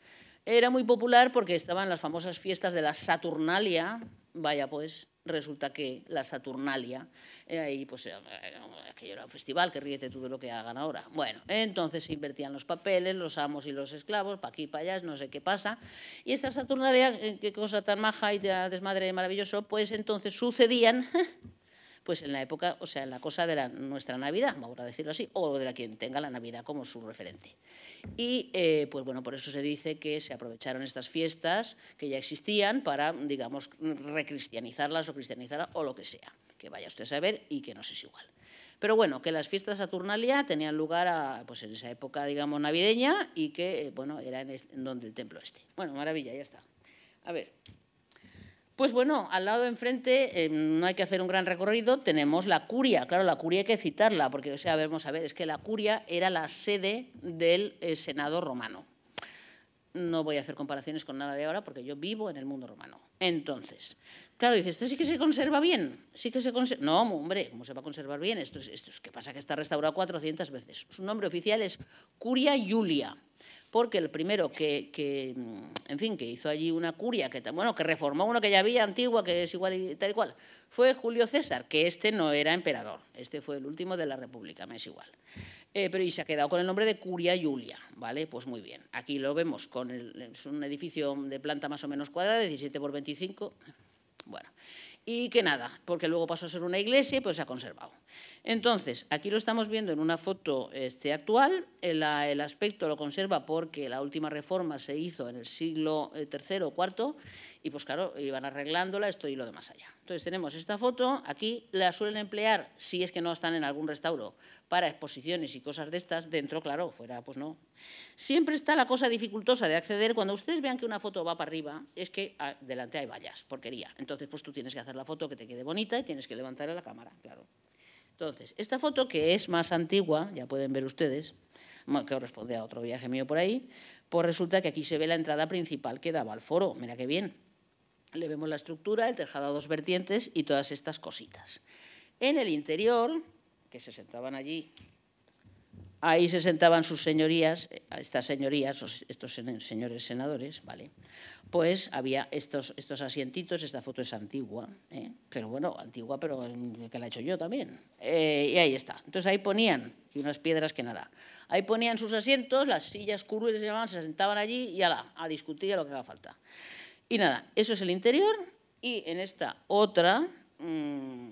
Era muy popular porque estaban las famosas fiestas de la Saturnalia, vaya pues resulta que la Saturnalia, eh, ahí pues aquello eh, era un festival, que ríete tú de lo que hagan ahora. Bueno, entonces se invertían los papeles, los amos y los esclavos, para aquí, para allá, no sé qué pasa. Y esta Saturnalia, eh, qué cosa tan maja y desmadre maravilloso, pues entonces sucedían pues en la época, o sea, en la cosa de la, nuestra Navidad, vamos a decirlo así, o de la quien tenga la Navidad como su referente. Y, eh, pues bueno, por eso se dice que se aprovecharon estas fiestas que ya existían para, digamos, recristianizarlas o cristianizarlas o lo que sea, que vaya usted a saber y que no es igual. Pero bueno, que las fiestas Saturnalia tenían lugar a, pues en esa época, digamos, navideña y que, eh, bueno, era en, donde el templo este. Bueno, maravilla, ya está. A ver. Pues bueno, al lado de enfrente, em, no hay que hacer un gran recorrido, tenemos la curia. Claro, la curia hay que citarla, porque, o sea, vamos a ver, es que la curia era la sede del eh, Senado romano. No voy a hacer comparaciones con nada de ahora, porque yo vivo en el mundo romano. Entonces, claro, dice, ¿este sí que se conserva bien? Sí que se No, hombre, ¿cómo se va a conservar bien? Esto es, esto es que pasa que está restaurado 400 veces. Su nombre oficial es Curia Julia porque el primero que, mm, en fin, que hizo allí una curia, que, bueno, que reformó una que ya había antigua, que es igual y tal y cual, fue Julio César, que este no era emperador, este fue el último de la República, me es igual. Eh, pero y se ha quedado con el nombre de Curia Julia, ¿vale? Pues muy bien. Aquí lo vemos, con es un edificio de planta más o menos cuadrada, 17 por 25, bueno. Y que nada, porque luego pasó a ser una iglesia y pues se ha conservado. Entonces, aquí lo estamos viendo en una foto este, actual, ah, el, aspecto lo conserva porque la última reforma se hizo en el siglo III eh, o IV y pues claro, iban arreglándola esto y lo demás allá. Entonces tenemos esta foto, aquí la suelen emplear, si es que no están en algún restauro, para exposiciones y cosas de estas, dentro claro, fuera pues no. Siempre está la cosa dificultosa de acceder, cuando ustedes vean que una foto va para arriba, es que ah, delante hay vallas, porquería. Entonces pues tú tienes que hacer la foto que te quede bonita y tienes que levantar la cámara, claro. Entonces, esta foto que es más antigua, ya pueden ver ustedes, que corresponde a otro viaje mío por ahí, pues resulta que aquí se ve la entrada principal que daba al foro. Mira qué bien. Le vemos la estructura, el tejado a dos vertientes y todas estas cositas. En el interior, que se sentaban allí Ahí se sentaban sus señorías, estas señorías, estos señores senadores, ¿vale? Pues había estos, asientitos, esta foto es antigua, ¿eh? pero bueno, antigua, pero que la he hecho yo también. Eh, y ahí está. Entonces ahí ponían, y unas piedras que nada, ahí ponían sus asientos, las sillas curvas se llamaban, se sentaban allí y la a discutir lo que haga falta. Y nada, eso es el interior y en esta otra... Mm,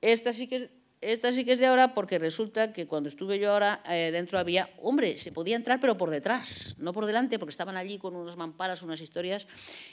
esta sí que es, esta sí que es de ahora porque resulta que cuando estuve yo ahora eh, dentro había, hombre, se podía entrar pero por detrás, no por delante, porque estaban allí con unas mamparas, unas historias,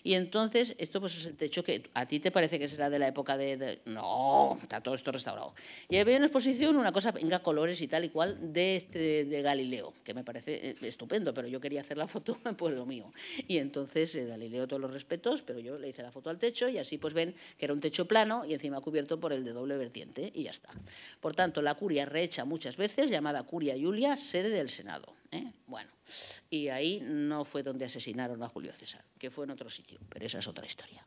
y entonces esto pues es el techo que a ti te parece que será de la época de, no, está todo esto restaurado. Y había una exposición, una cosa, venga, colores y tal y cual, de, este, de Galileo, que me parece eh, estupendo, pero yo quería hacer la foto, pues lo mío. Y entonces eh, Galileo todos los respetos, pero yo le hice la foto al techo y así pues ven que era un techo plano y encima cubierto por el de doble vertiente y ya está. Por tanto, la curia rehecha muchas veces, llamada curia Julia, sede del Senado. ¿eh? Bueno, y ahí no fue donde asesinaron a Julio César, que fue en otro sitio, pero esa es otra historia.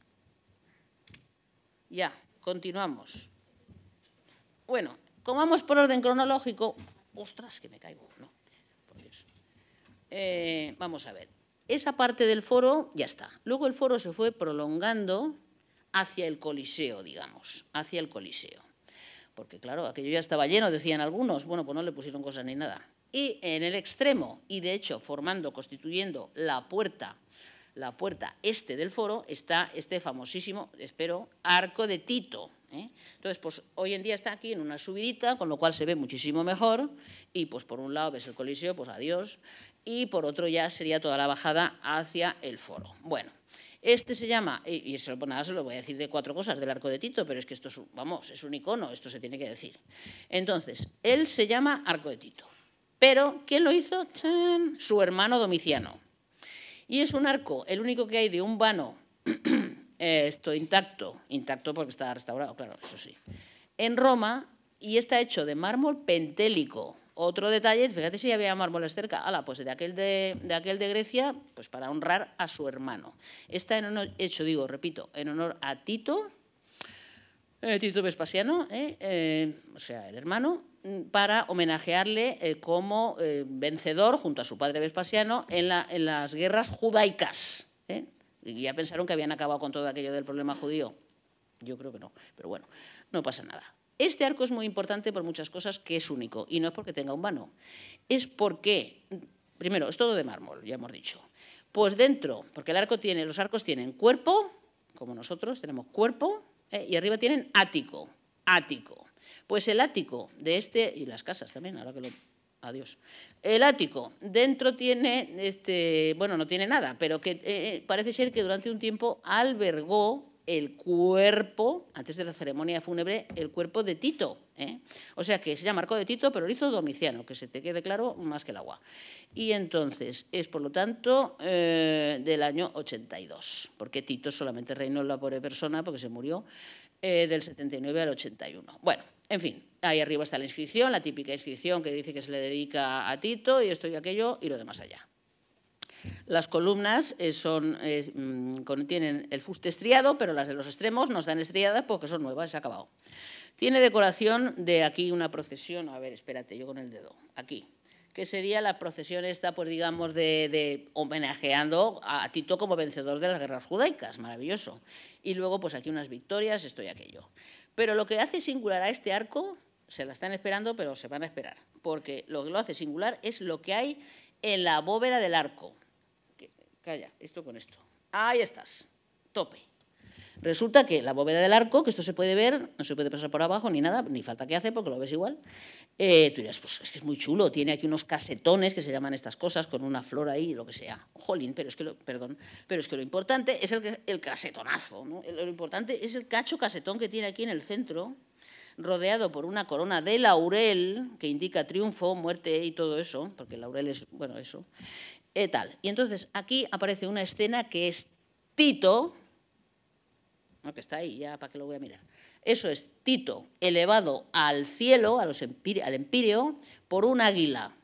Ya, continuamos. Bueno, como vamos por orden cronológico, ostras, que me caigo, ¿no? Por eh, vamos a ver, esa parte del foro ya está. Luego el foro se fue prolongando hacia el Coliseo, digamos, hacia el Coliseo porque claro, aquello ya estaba lleno, decían algunos, bueno, pues no le pusieron cosas ni nada. Y en el extremo, y de hecho formando, constituyendo la puerta, la puerta este del foro, está este famosísimo, espero, arco de Tito. ¿eh? Entonces, pues hoy en día está aquí en una subidita, con lo cual se ve muchísimo mejor, y pues por un lado ves el coliseo, pues adiós, y por otro ya sería toda la bajada hacia el foro. Bueno, este se llama, y eso pues nada, se lo voy a decir de cuatro cosas del arco de Tito, pero es que esto es, vamos, es un icono, esto se tiene que decir. Entonces, él se llama arco de Tito, pero ¿quién lo hizo? Su hermano Domiciano. Y es un arco, el único que hay de un vano, eh, esto intacto, intacto porque está restaurado, claro, eso sí, en Roma, y está hecho de mármol pentélico, otro detalle, fíjate si había mármoles cerca, ala, pues de aquel de, aquel de Grecia, pues para honrar a su hermano. Está en honor, hecho, digo, repito, en honor a Tito, eh, Tito Vespasiano, eh, eh, o sea, el hermano, para homenajearle como vencedor junto a su padre Vespasiano en, en las guerras judaicas. Y ya pensaron que habían acabado con todo aquello del problema judío. Yo creo que no, pero bueno, no pasa nada. Este arco es muy importante por muchas cosas que es único y no es porque tenga un vano. Es porque, primero, es todo de mármol, ya hemos dicho. Pues dentro, porque el arco tiene, los arcos tienen cuerpo, como nosotros tenemos cuerpo, eh, y arriba tienen ático, ático. Pues el ático de este, y las casas también, ahora que lo Adiós. El ático. Dentro tiene, este, bueno, no tiene nada, pero que eh, eh, parece ser que durante un tiempo albergó el cuerpo, antes de la ceremonia fúnebre, el cuerpo de Tito. ¿eh? O sea que se llama Marco de Tito, pero lo hizo Domiciano, que se te quede claro más que el agua. Y entonces es, por lo tanto, eh, del año 82, porque Tito solamente reinó la pobre persona porque se murió eh, del 79 al 81. Bueno, en fin, ahí arriba está la inscripción, la típica inscripción que dice que se le dedica a Tito y esto y aquello y lo demás allá. Las columnas eh, son, eh, mm, el fuste estriado, pero las de los extremos no están estriadas porque son nuevas, se ha acabado. Tiene decoración de aquí una procesión, a ver, espérate, yo con el dedo, aquí, que sería la procesión esta, pues digamos, de, de, homenajeando a Tito como vencedor de las guerras judaicas, maravilloso. Y luego, pues aquí unas victorias, esto y aquello. Pero lo que hace singular a este arco, se la están esperando, pero se van a esperar, porque lo que lo hace singular es lo que hay en la bóveda del arco esto con esto. Ahí estás, tope. Resulta que la bóveda del arco, que esto se puede ver, no se puede pasar por abajo ni nada, ni falta que hace porque lo ves igual. Eh, tú dirás, pues es que es muy chulo, tiene aquí unos casetones que se llaman estas cosas, con una flor ahí, lo que sea. Jolín, pero es que lo, perdón, pero es que lo importante es el, casetonazo, Lo importante es el cacho casetón que tiene aquí en el centro, rodeado por una corona de laurel, que indica triunfo, muerte y todo eso, porque laurel es, bueno, eso, y eh, Y entonces aquí aparece una escena que es Tito, que está ahí, ya para que lo voy a mirar. Eso es Tito elevado al cielo, a al empíreo, por un águila.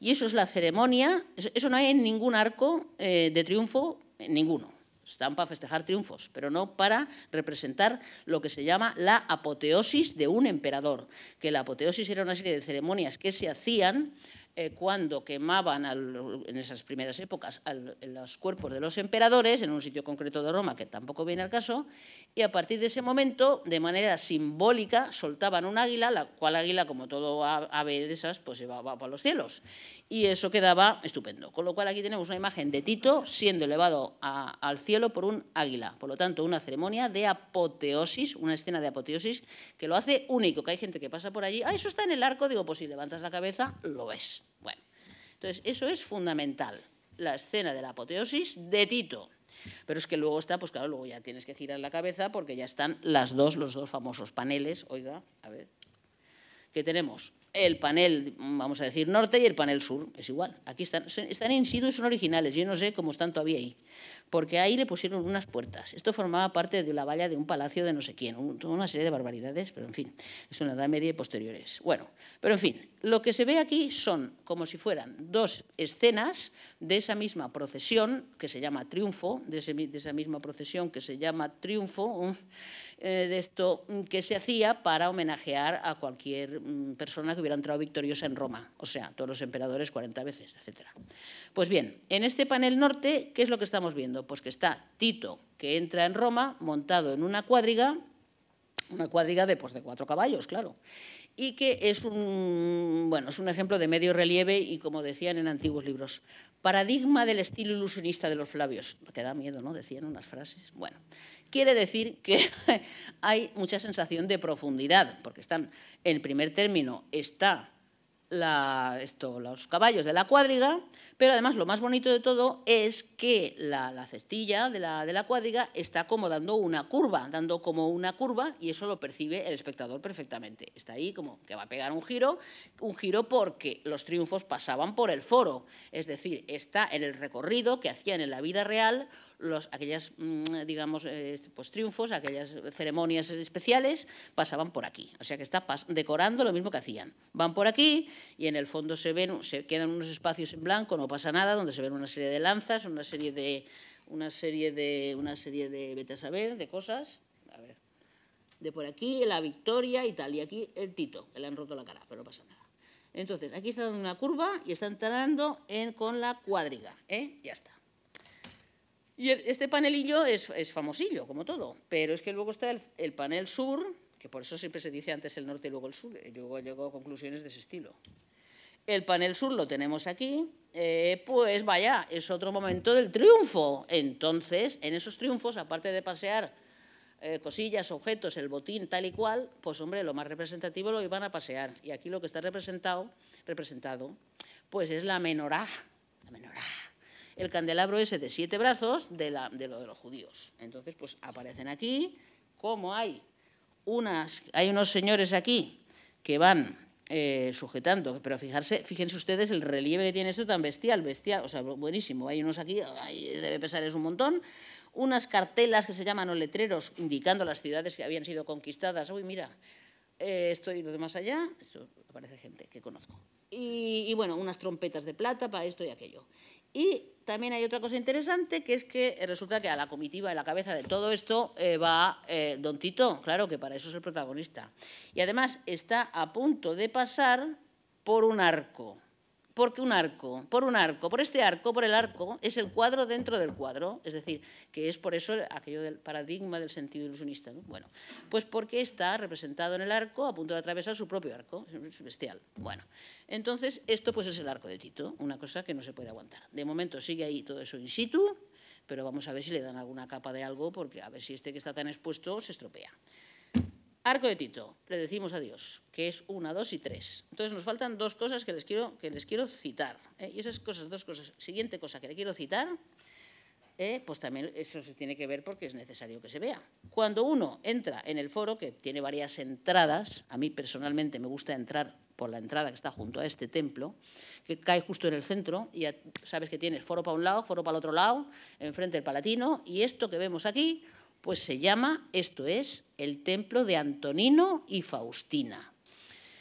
Y eso es la ceremonia, eso, no hay en ningún arco eh, de triunfo, en eh, ninguno. Están para festejar triunfos, pero no para representar lo que se llama la apoteosis de un emperador, que la apoteosis era una serie de ceremonias que se hacían eh, cuando quemaban en esas primeras épocas los cuerpos de los emperadores en un sitio concreto de Roma, que tampoco viene al caso, y a partir de ese momento, de manera simbólica, soltaban un águila, la cual águila, como todo ave de esas, pues se va, para los cielos. Y eso quedaba estupendo. Con lo cual aquí tenemos una imagen de Tito siendo elevado al cielo por un águila. Por lo tanto, una ceremonia de apoteosis, una escena de apoteosis que lo hace único, que hay gente que pasa por allí, ah, eso está en el arco, digo, pues si levantas la cabeza, lo ves. Bueno, entonces eso es fundamental, la escena de la apoteosis de Tito. Pero es que luego está, pues claro, luego ya tienes que girar la cabeza porque ya están las dos, los dos famosos paneles, oiga, a ver, que tenemos el panel, vamos a decir, norte y el panel sur, es igual. Aquí están, están en y son originales, yo no sé cómo están todavía ahí, porque ahí le pusieron unas puertas. Esto formaba parte de la valla de un palacio de no sé quién, una serie de barbaridades, pero en fin, es una edad media y posteriores. Bueno, pero en fin, lo que se ve aquí son como si fueran dos escenas de esa misma procesión, que se llama triunfo, de, esa misma procesión que se llama triunfo, eh, de esto que se hacía para homenajear a cualquier Mm, persona que hubiera entrado victoriosa en Roma, o sea, todos los emperadores 40 veces, etc. Pues bien, en este panel norte, ¿qué es lo que estamos viendo? Pues que está Tito, que entra en Roma montado en una cuadriga, una cuadriga de, pues, de cuatro caballos, claro, y que es un, bueno, es un ejemplo de medio relieve y, como decían en antiguos libros, paradigma del estilo ilusionista de los Flavios. Que da miedo, ¿no? Decían unas frases. Bueno, quiere decir que hay mucha sensación de profundidad, porque están, en primer término está esto, los caballos de la cuadriga, pero además lo más bonito de todo es que la, cestilla de la, de la, cuadriga está como dando una curva, dando como una curva y eso lo percibe el espectador perfectamente. Está ahí como que va a pegar un giro, un giro porque los triunfos pasaban por el foro, es decir, está en el recorrido que hacían en la vida real los, aquellas, mm, digamos, eh, pues, triunfos, aquellas ceremonias especiales, pasaban por aquí. O sea que está decorando lo mismo que hacían. Van por aquí y en el fondo se ven, se quedan unos espacios en blanco, no pasa nada, donde se ven una serie de lanzas, una serie de, una serie de, una serie de, vete a saber, de cosas. A ver, de por aquí la victoria y tal, y aquí el Tito, que le han roto la cara, pero no pasa nada. Entonces, aquí está dando una curva y está entrando con la cuadriga, ¿eh? Ya está. Y este panelillo es, famosillo, como todo, pero es que luego está el, panel sur, que por eso siempre se dice antes el norte y luego el sur, y luego llego a conclusiones de ese estilo. El panel sur lo tenemos aquí, eh, pues vaya, es otro momento del triunfo. Entonces, en esos triunfos, aparte de pasear eh, cosillas, objetos, el botín, tal y cual, pues hombre, lo más representativo lo iban a pasear. Y aquí lo que está representado, representado pues es la menorá, la menorá el candelabro ese de siete brazos de, lo de los judíos. Entonces, pues aparecen aquí, como hay unos señores aquí que van eh, sujetando, pero fijarse, fíjense ustedes el relieve que tiene esto tan bestial, bestial, o sea, buenísimo. Hay unos aquí, debe pesar es un montón, unas cartelas que se llaman o letreros indicando las ciudades que habían sido conquistadas. Uy, mira, eh, estoy lo de más allá, esto aparece gente que conozco. y bueno, unas trompetas de plata para esto y aquello. Y también hay otra cosa interesante, que es que eh, resulta que a la comitiva, a la cabeza de todo esto, eh, va eh, Don Tito, claro que para eso es el protagonista. Y además está a punto de pasar por un arco porque un arco, por un arco, por este arco, por el arco, es el cuadro dentro del cuadro, es decir, que es por eso aquello del paradigma del sentido ilusionista. Bueno, pues porque está representado en el arco a punto de atravesar su propio arco, es bestial. Bueno, entonces esto pues es el arco de Tito, una cosa que no se puede aguantar. De momento sigue ahí todo eso in situ, pero vamos a ver si le dan alguna capa de algo, porque a ver si este que está tan expuesto se estropea. Arco de Tito, le decimos adiós, que es una, dos y tres. Entonces nos faltan dos cosas que les quiero, que les quiero citar. ¿eh? Y esas cosas, dos cosas. Siguiente cosa que le quiero citar, ¿eh? pues también eso se tiene que ver porque es necesario que se vea. Cuando uno entra en el foro, que tiene varias entradas, a mí personalmente me gusta entrar por la entrada que está junto a este templo, que cae justo en el centro, y ya sabes que tienes foro para un lado, foro para el otro lado, enfrente el Palatino, y esto que vemos aquí pues se llama, esto es, el templo de Antonino y Faustina.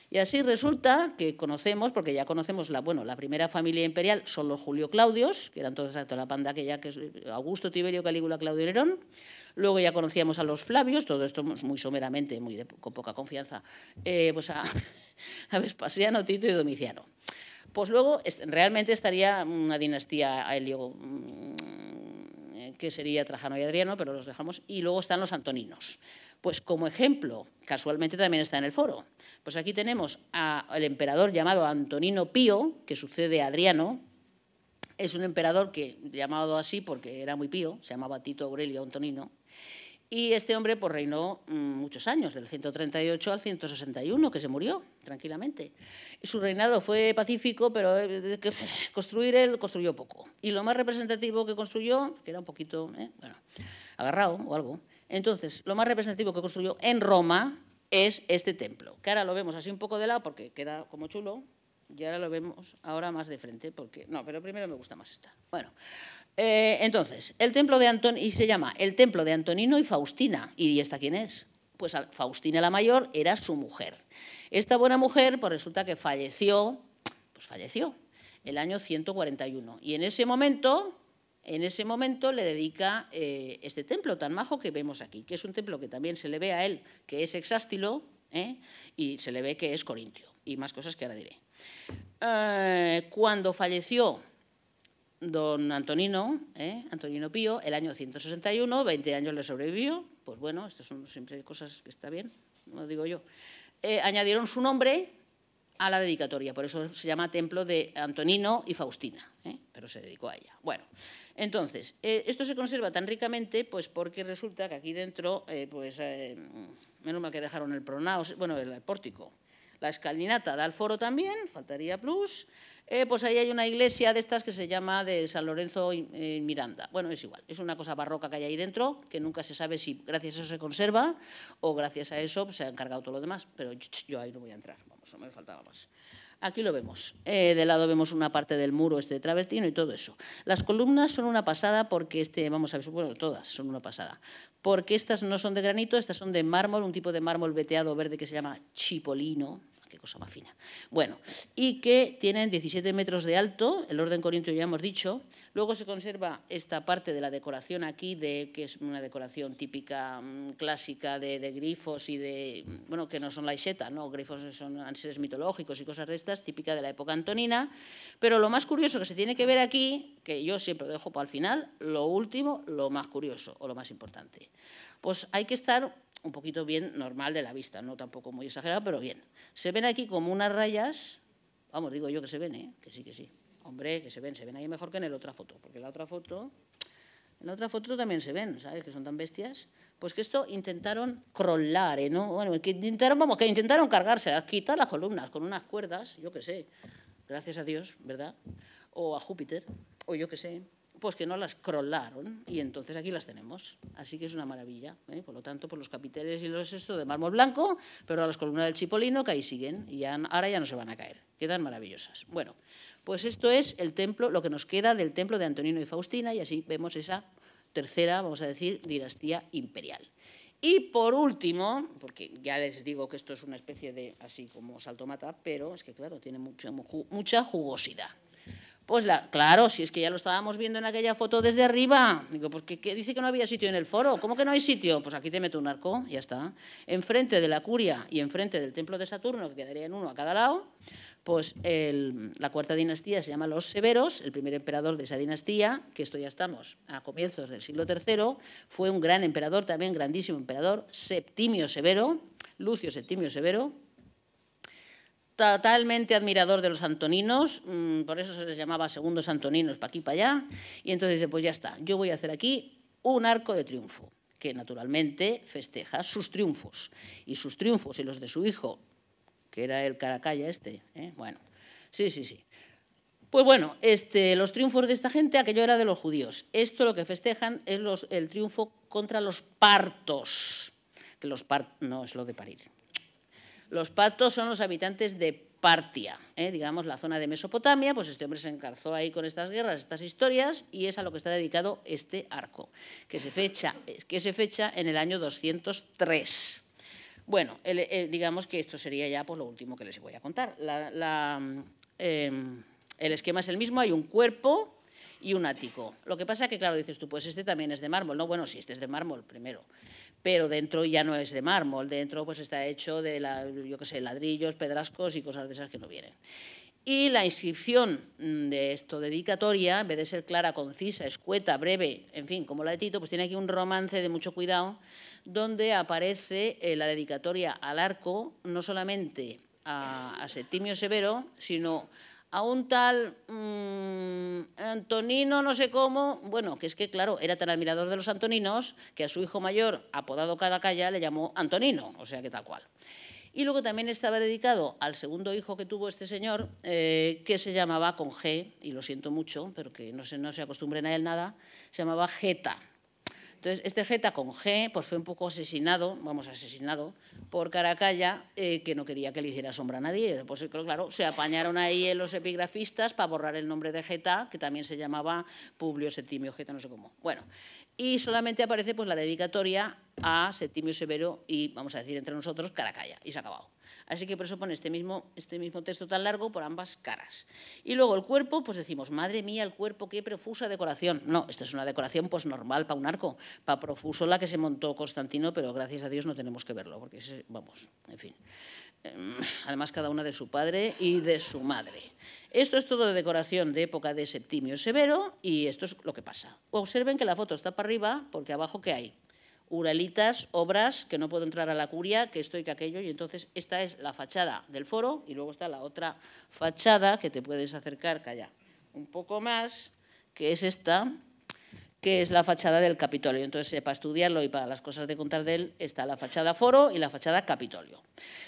Y así resulta que conocemos, porque ya conocemos la, bueno, la primera familia imperial son los Julio Claudios, que eran todos exacto la panda aquella que es Augusto, Tiberio, Calígula, Claudio y Nerón. Luego ya conocíamos a los Flavios, todo esto muy someramente, muy con poca confianza, eh, pues a, a Vespasiano, Tito y Domiciano. Pues luego realmente estaría una dinastía eh, helio mm, que sería Trajano y Adriano, pero los dejamos, y luego están los antoninos. Pues como ejemplo, casualmente también está en el foro. Pues aquí tenemos al emperador llamado Antonino Pío, que sucede a Adriano. Es un emperador que, llamado así porque era muy pío, se llamaba Tito Aurelio Antonino, y este hombre pues, reinó mm, muchos años, del 138 al 161, que se murió tranquilamente. Su reinado fue pacífico, pero eh, construir él construyó poco. Y lo más representativo que construyó, que era un poquito eh, agarrado o algo, entonces lo más representativo que construyó en Roma es este templo, que ahora lo vemos así un poco de lado porque queda como chulo, y ahora lo vemos ahora más de frente, porque... No, pero primero me gusta más esta. Bueno, eh, entonces, el templo de Antonio, Y se llama el templo de Antonino y Faustina. ¿Y esta quién es? Pues Faustina la mayor era su mujer. Esta buena mujer, pues resulta que falleció, pues falleció, el año 141. Y en ese momento, en ese momento le dedica eh, este templo tan majo que vemos aquí, que es un templo que también se le ve a él, que es exástilo, ¿eh? y se le ve que es corintio y más cosas que ahora diré. Eh, cuando falleció don Antonino, eh, Antonino Pío, el año 161, 20 años le sobrevivió, pues bueno, estas son siempre cosas que está bien, no digo yo, eh, añadieron su nombre a la dedicatoria, por eso se llama Templo de Antonino y Faustina, pero se dedicó a ella. Bueno, entonces, esto se conserva tan ricamente pues porque resulta que aquí dentro, pues, menos mal que dejaron el pronaos, bueno, el pórtico, la escalinata da al foro también, faltaría plus. Eh, pues ahí hay una iglesia de estas que se llama de San Lorenzo en eh, Miranda. Bueno, es igual, es una cosa barroca que hay ahí dentro, que nunca se sabe si gracias a eso se conserva o gracias a eso pues, se ha encargado todo lo demás, pero yo ahí no voy a entrar, vamos, no me faltaba más. Aquí lo vemos. Eh, de lado vemos una parte del muro este de travertino y todo eso. Las columnas son una pasada porque este, vamos a ver, bueno, todas son una pasada, porque estas no son de granito, estas son de mármol, un tipo de mármol veteado verde que se llama chipolino, cosa más fina. Bueno, y que tienen 17 metros de alto, el orden corintio ya hemos dicho. Luego se conserva esta parte de la decoración aquí, de, que es una decoración típica, mm, clásica, de, grifos y de, bueno, que no son la iseta, ¿no? Grifos son seres mitológicos y cosas de estas, típica de la época antonina. Pero lo más curioso que se tiene que ver aquí, que yo siempre dejo para el final, lo último, lo más curioso o lo más importante. Pues hay que estar un poquito bien normal de la vista, no tampoco muy exagerado, pero bien. Se ven aquí como unas rayas, vamos, digo yo que se ven, ¿eh? que sí, que sí. Hombre, que se ven, se ven ahí mejor que en la otra foto, porque en la otra foto, en la otra foto también se ven, ¿sabes? Que son tan bestias. Pues que esto intentaron crollar ¿eh? ¿no? Bueno, que intentaron, vamos, que intentaron cargarse, quitar las columnas con unas cuerdas, yo que sé, gracias a Dios, ¿verdad? O a Júpiter, o yo que sé pues que no las crollaron y entonces aquí las tenemos. Así que es una maravilla. ¿eh? Por lo tanto, por pues los capiteles y los esto de mármol blanco, pero a las columnas del Chipolino que ahí siguen y ahora ya no se van a caer. Quedan maravillosas. Bueno, pues esto es el templo, lo que nos queda del templo de Antonino y Faustina y así vemos esa tercera, vamos a decir, dinastía imperial. Y por último, porque ya les digo que esto es una especie de así como saltomata, pero es que claro, tiene mucha mucha jugosidad. Pues claro, si es que ya lo estábamos viendo en aquella foto desde arriba. Digo, pues ¿qué, dice que no había sitio en el foro. ¿Cómo que no hay sitio? Pues aquí te meto un arco, ya está. Enfrente de la curia y enfrente del templo de Saturno, que quedaría en uno a cada lado, pues la cuarta dinastía se llama los Severos, el primer emperador de esa dinastía, que esto ya estamos a comienzos del siglo III, fue un gran emperador, también grandísimo emperador, Septimio Severo, Lucio Septimio Severo, totalmente admirador de los antoninos, mm, por eso se les llamaba segundos antoninos, para aquí, para allá, y entonces dice, pues ya está, yo voy a hacer aquí un arco de triunfo, que naturalmente festeja sus triunfos, y sus triunfos y los de su hijo, que era el caracalla este, ¿eh? bueno, sí, sí, sí. Pues bueno, este, los triunfos de esta gente, aquello era de los judíos. Esto lo que festejan es el triunfo contra los partos, que los partos no es lo de parir. Los patos son los habitantes de Partia, ¿eh? digamos la zona de Mesopotamia, pues este hombre se encarzó ahí con estas guerras, estas historias, y es a lo que está dedicado este arco, que se fecha, que se fecha en el año 203. Bueno, digamos que esto sería ya por pues, lo último que les voy a contar. Mm, em, el esquema es el mismo, hay un cuerpo y un ático. Lo que pasa es que, claro, dices tú, pues este también es de mármol. No, bueno, sí, este es de mármol primero, pero dentro ya no es de mármol, dentro pues está hecho de, yo qué sé, ladrillos, pedrascos y cosas de esas que no vienen. Y la inscripción mm, de esto dedicatoria, en vez de ser clara, concisa, escueta, breve, en fin, como la de Tito, pues tiene aquí un romance de mucho cuidado, donde aparece eh, la dedicatoria al arco, no solamente a, a Septimio Severo, sino a un tal mm, Antonino no sé cómo, bueno, que es que claro, era tan admirador de los antoninos que a su hijo mayor, apodado Caracalla, le llamó Antonino, o sea que tal cual. Y luego también estaba dedicado al segundo hijo que tuvo este señor, eh, que se llamaba con G, y lo siento mucho, pero que no se, no se acostumbren a él nada, se llamaba Geta entonces, este Geta con G pues fue un poco asesinado, vamos, asesinado por Caracalla, eh, que no quería que le hiciera sombra a nadie. Pues eh, claro, se apañaron ahí los epigrafistas para borrar el nombre de Geta, que también se llamaba Publio Septimio Geta, no sé cómo. Bueno, y solamente aparece pues la dedicatoria a Septimio Severo y, vamos a decir entre nosotros, Caracalla, y se ha acabado. Así que por eso pone este mismo, este mismo texto tan largo por ambas caras. Y luego el cuerpo, pues decimos, madre mía, el cuerpo, qué profusa decoración. No, esto es una decoración pues normal para un arco, para profuso la que se montó Constantino, pero gracias a Dios no tenemos que verlo, porque vamos, en fin. Em, además, cada una de su padre y de su madre. Esto es todo de decoración de época de Septimio Severo y esto es lo que pasa. Observen que la foto está para arriba porque abajo ¿qué hay? uralitas, obras, que no puedo entrar a la curia, que estoy que aquello, y entonces esta es la fachada del foro y luego está la otra fachada que te puedes acercar, calla, un poco más, que es esta, que es la fachada del Capitolio. Entonces, eh, para estudiarlo y para las cosas de contar de él, está la fachada foro y la fachada Capitolio.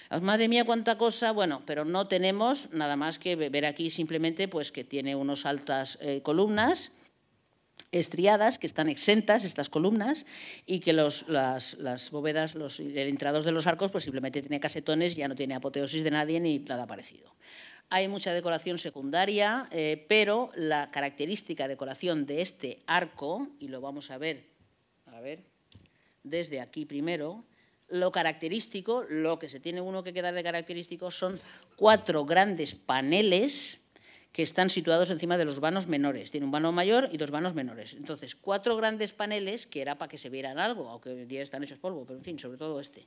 Ah, madre mía, cuánta cosa. Bueno, pero no tenemos nada más que ver aquí simplemente pues, que tiene unas altas eh, columnas, estriadas, que están exentas estas columnas y que las, bóvedas, los entrados de los arcos, pues simplemente tiene casetones, ya no tiene apoteosis de nadie ni nada parecido. Hay mucha decoración secundaria, eh, pero la característica decoración de este arco, y lo vamos a ver, a ver, desde aquí primero, lo característico, lo que se tiene uno que quedar de característico son cuatro grandes paneles que están situados encima de los vanos menores. Tiene un vano mayor y dos vanos menores. Entonces, cuatro grandes paneles, que era para que se vieran algo, aunque día están hechos polvo, pero en fin, sobre todo este.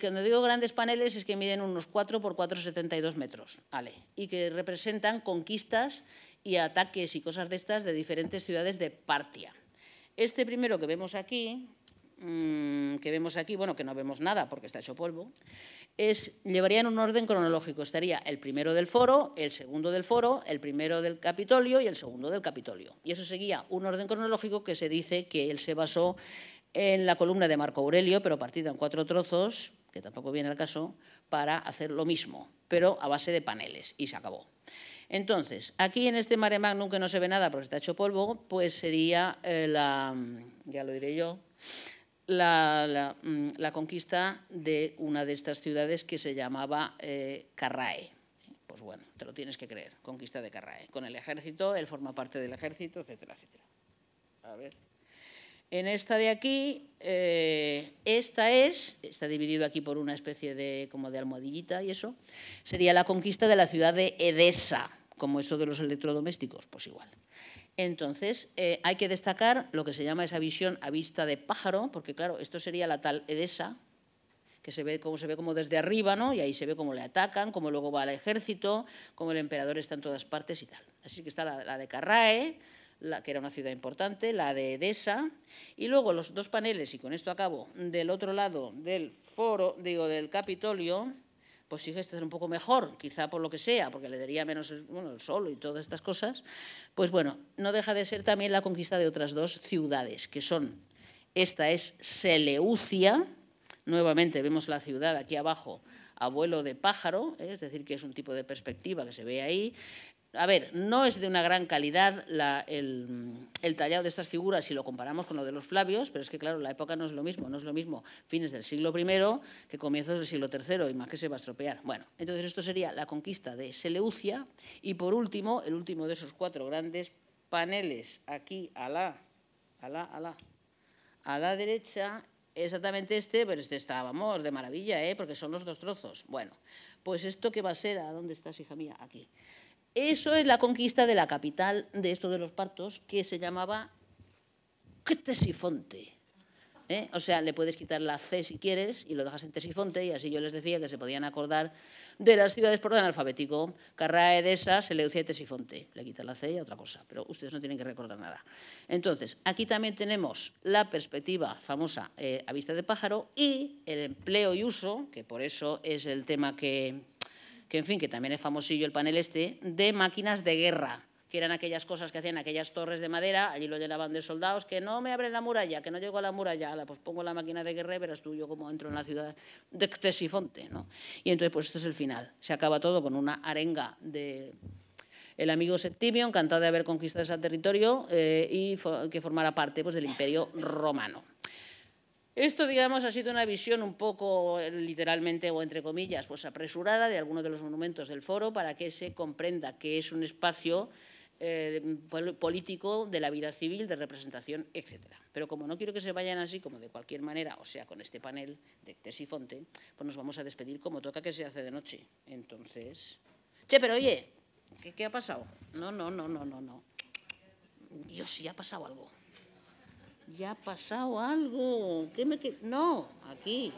cuando eh, digo grandes paneles es que miden unos 4 por 4,72 metros, vale, y que representan conquistas y ataques y cosas de estas de diferentes ciudades de Partia. Este primero que vemos aquí, Mm, que vemos aquí, bueno, que no vemos nada porque está hecho polvo, es, llevaría en un orden cronológico. Estaría el primero del foro, el segundo del foro, el primero del Capitolio y el segundo del Capitolio. Y eso seguía un orden cronológico que se dice que él se basó en la columna de Marco Aurelio, pero partida en cuatro trozos, que tampoco viene al caso, para hacer lo mismo, pero a base de paneles, y se acabó. Entonces, aquí en este mare magnum que no se ve nada porque está hecho polvo, pues sería eh, la, ya lo diré yo, Mm, la, conquista de una de estas ciudades que se llamaba eh, Carrae. Pues bueno, te lo tienes que creer, conquista de Carrae. Con el ejército, él forma parte del ejército, etcétera, etcétera. A ver. En esta de aquí, eh, esta es, está dividido aquí por una especie de, como de almohadillita y eso, sería la conquista de la ciudad de Edesa, como esto de los electrodomésticos, pues igual. Entonces, eh, hay que destacar lo que se llama esa visión a vista de pájaro, porque claro, esto sería la tal Edesa, que se ve como se ve como desde arriba, ¿no? Y ahí se ve cómo le atacan, cómo luego va al ejército, cómo el emperador está en todas partes y tal. Así que está la, de Carrae, que era una ciudad importante, la de Edesa, y luego los dos paneles, y con esto acabo, del otro lado del foro, digo, del Capitolio, pues sí que un poco mejor, quizá por lo que sea, porque le daría menos el sol y todas estas cosas, pues bueno, no deja de ser también la conquista de otras dos ciudades, que son, esta es Seleucia, nuevamente vemos la ciudad aquí abajo, abuelo de pájaro, ¿eh? es decir, que es un tipo de perspectiva que se ve ahí. A ver, no es de una gran calidad el, tallado de estas figuras si lo comparamos con lo de los Flavios, pero es que, claro, la época no es lo mismo, no es lo mismo fines del siglo I que comienzos del siglo III, y más que se va a estropear. Bueno, entonces esto sería la conquista de Seleucia y, por último, el último de esos cuatro grandes paneles aquí a la, a la, a la, a la derecha exactamente este, pero este está, vamos, de maravilla, ¿eh? porque son los dos trozos. Bueno, pues esto que va a ser, ¿a dónde estás, hija mía? Aquí. Eso es la conquista de la capital de esto de los partos, que se llamaba Ctesifonte. ¿eh? O sea, le puedes quitar la C si quieres y lo dejas en Tesifonte, y así yo les decía que se podían acordar de las ciudades por orden alfabético. Carrae, Edesa, le decía Tesifonte. Le quitas la C y otra cosa, pero ustedes no tienen que recordar nada. Entonces, aquí también tenemos la perspectiva famosa eh, a vista de pájaro y el empleo y uso, que por eso es el tema que que en fin, que también es famosillo el panel este, de máquinas de guerra, que eran aquellas cosas que hacían aquellas torres de madera, allí lo llenaban de soldados, que no me abren la muralla, que no llego a la muralla, pues pongo la máquina de guerra y verás tú yo cómo entro en la ciudad de Ctesifonte, Y entonces, pues esto es el final, se acaba todo con una arenga de el amigo Septimio, encantado de haber conquistado ese territorio eh, y que formara parte pues, del Imperio Romano. Esto, digamos, ha sido una visión un poco, literalmente o entre comillas, pues apresurada de algunos de los monumentos del foro para que se comprenda que es un espacio eh, político de la vida civil, de representación, etcétera. Pero como no quiero que se vayan así, como de cualquier manera, o sea, con este panel de Tesifonte, pues nos vamos a despedir como toca que se hace de noche. Entonces… Che, pero oye, ¿qué, qué ha pasado? No, no, no, no, no, no. Dios, sí ha pasado algo ya ha pasado algo. ¿Qué me no, aquí.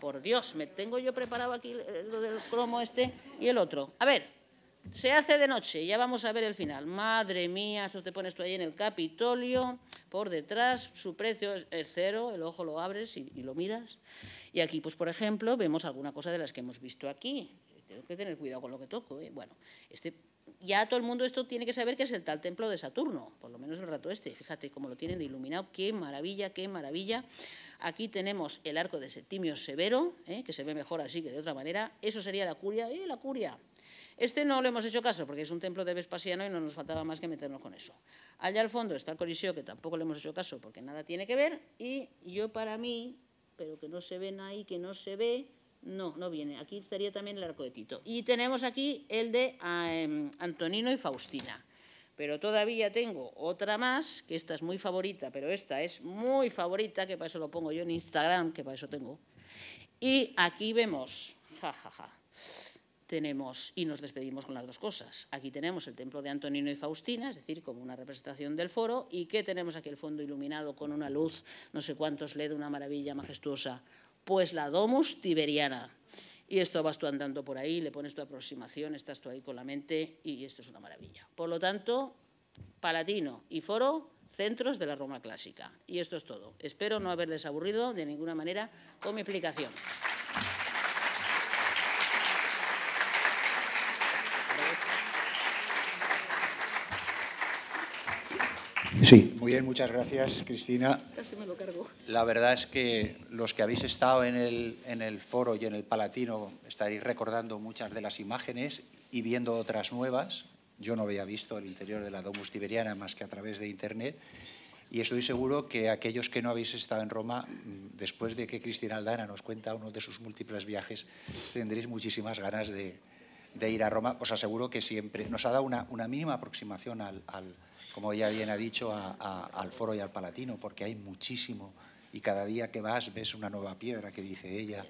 Por Dios, me tengo yo preparado aquí lo del cromo este y el otro. A ver, se hace de noche, ya vamos a ver el final. Madre mía, esto te pones tú ahí en el Capitolio, por detrás, su precio es, cero, el ojo lo abres y, lo miras. Y aquí, pues por ejemplo, vemos alguna cosa de las que hemos visto aquí. Tengo que tener cuidado con lo que toco. ¿eh? Bueno, este ya todo el mundo esto tiene que saber que es el tal templo de Saturno, por lo menos el rato este. Fíjate cómo lo tienen de iluminado, qué maravilla, qué maravilla. Aquí tenemos el arco de Septimio Severo, ¿eh? que se ve mejor así que de otra manera. Eso sería la curia. ¡Eh, la curia! Este no lo hemos hecho caso porque es un templo de Vespasiano y no nos faltaba más que meternos con eso. Allá al fondo está el Coliseo, que tampoco le hemos hecho caso porque nada tiene que ver. Y yo para mí, pero que no se ven ahí, que no se ve, no, no viene. Aquí estaría también el arco de Tito. Y tenemos aquí el de em, Antonino y Faustina. Pero todavía tengo otra más, que esta es muy favorita, pero esta es muy favorita, que para eso lo pongo yo en Instagram, que para eso tengo. Y aquí vemos, jajaja, tenemos, y nos despedimos con las dos cosas. Aquí tenemos el templo de Antonino y Faustina, es decir, como una representación del foro, y qué tenemos aquí el fondo iluminado con una luz, no sé cuántos LED, una maravilla majestuosa, pues la domus tiberiana. Y esto vas tú andando por ahí, le pones tu aproximación, estás tú ahí con la mente y esto es una maravilla. Por lo tanto, Palatino y Foro, centros de la Roma clásica. Y esto es todo. Espero no haberles aburrido de ninguna manera con mi explicación. Sí. Muy bien, muchas gracias, Cristina. Casi me lo cargo. La verdad es que los que habéis estado en el, en el foro y en el Palatino estaréis recordando muchas de las imágenes y viendo otras nuevas. Yo no había visto el interior de la Domus Tiberiana más que a través de Internet. Y estoy seguro que aquellos que no habéis estado en Roma, mm, después de que Cristina Aldana nos cuenta uno de sus múltiples viajes, tendréis muchísimas ganas de, de ir a Roma, os aseguro que siempre nos ha dado una, mínima aproximación al, como ella bien ha dicho, al foro y al palatino, porque hay muchísimo y cada día que vas ves una nueva piedra que dice ella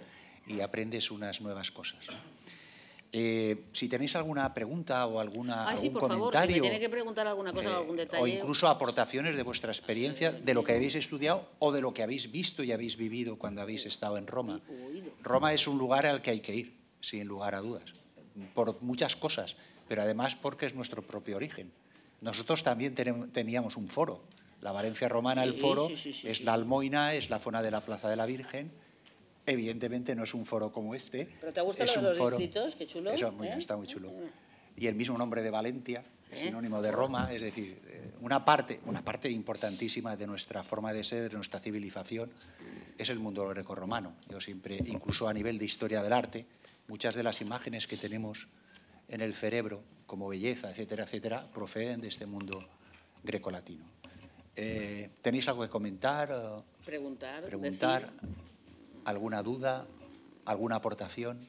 y aprendes unas nuevas cosas. Eh, si tenéis alguna pregunta o algún comentario, o incluso aportaciones de vuestra experiencia, de lo que habéis estudiado o de lo que habéis visto y habéis vivido cuando habéis estado en Roma. Roma es un lugar al que hay que ir, sin lugar a dudas por muchas cosas, pero además porque es nuestro propio origen. Nosotros también teníamos un foro. La Valencia romana, el foro, es la Almoina, es la zona de la Plaza de la Virgen. Evidentemente no es un foro como este. Pero te gustan es los, los foro... qué chulo. muy, ¿eh? está muy chulo. Ah, ah. Y el mismo nombre de Valencia, ¿Eh? sinónimo de Roma, es decir, eh, una parte, una parte importantísima de nuestra forma de ser, de nuestra civilización, es el mundo romano. Yo siempre, incluso a nivel de historia del arte, Muchas de las imágenes que tenemos en el cerebro como belleza, etcétera, etcétera, proceden de este mundo grecolatino. latino eh, ¿Tenéis algo que comentar? Eh? Preguntar. ¿Alguna duda? ¿Alguna aportación?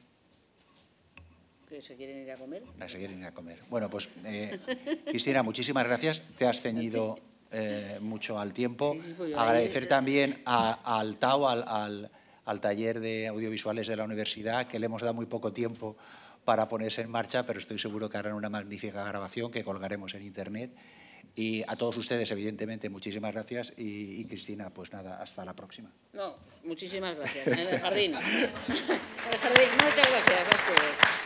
Que se quieren ir a comer. se quieren ir a comer. Bueno, pues eh, Cristina, muchísimas gracias. Te has ceñido mucho al tiempo. Agradecer también al Tao, al al taller de audiovisuales de la universidad, que le hemos dado muy poco tiempo para ponerse en marcha, pero estoy seguro que harán una magnífica grabación que colgaremos en Internet. Y a todos ustedes, evidentemente, muchísimas gracias. Y, Cristina, pues nada, hasta la próxima. No, muchísimas gracias. En el jardín. en el jardín, muchas gracias a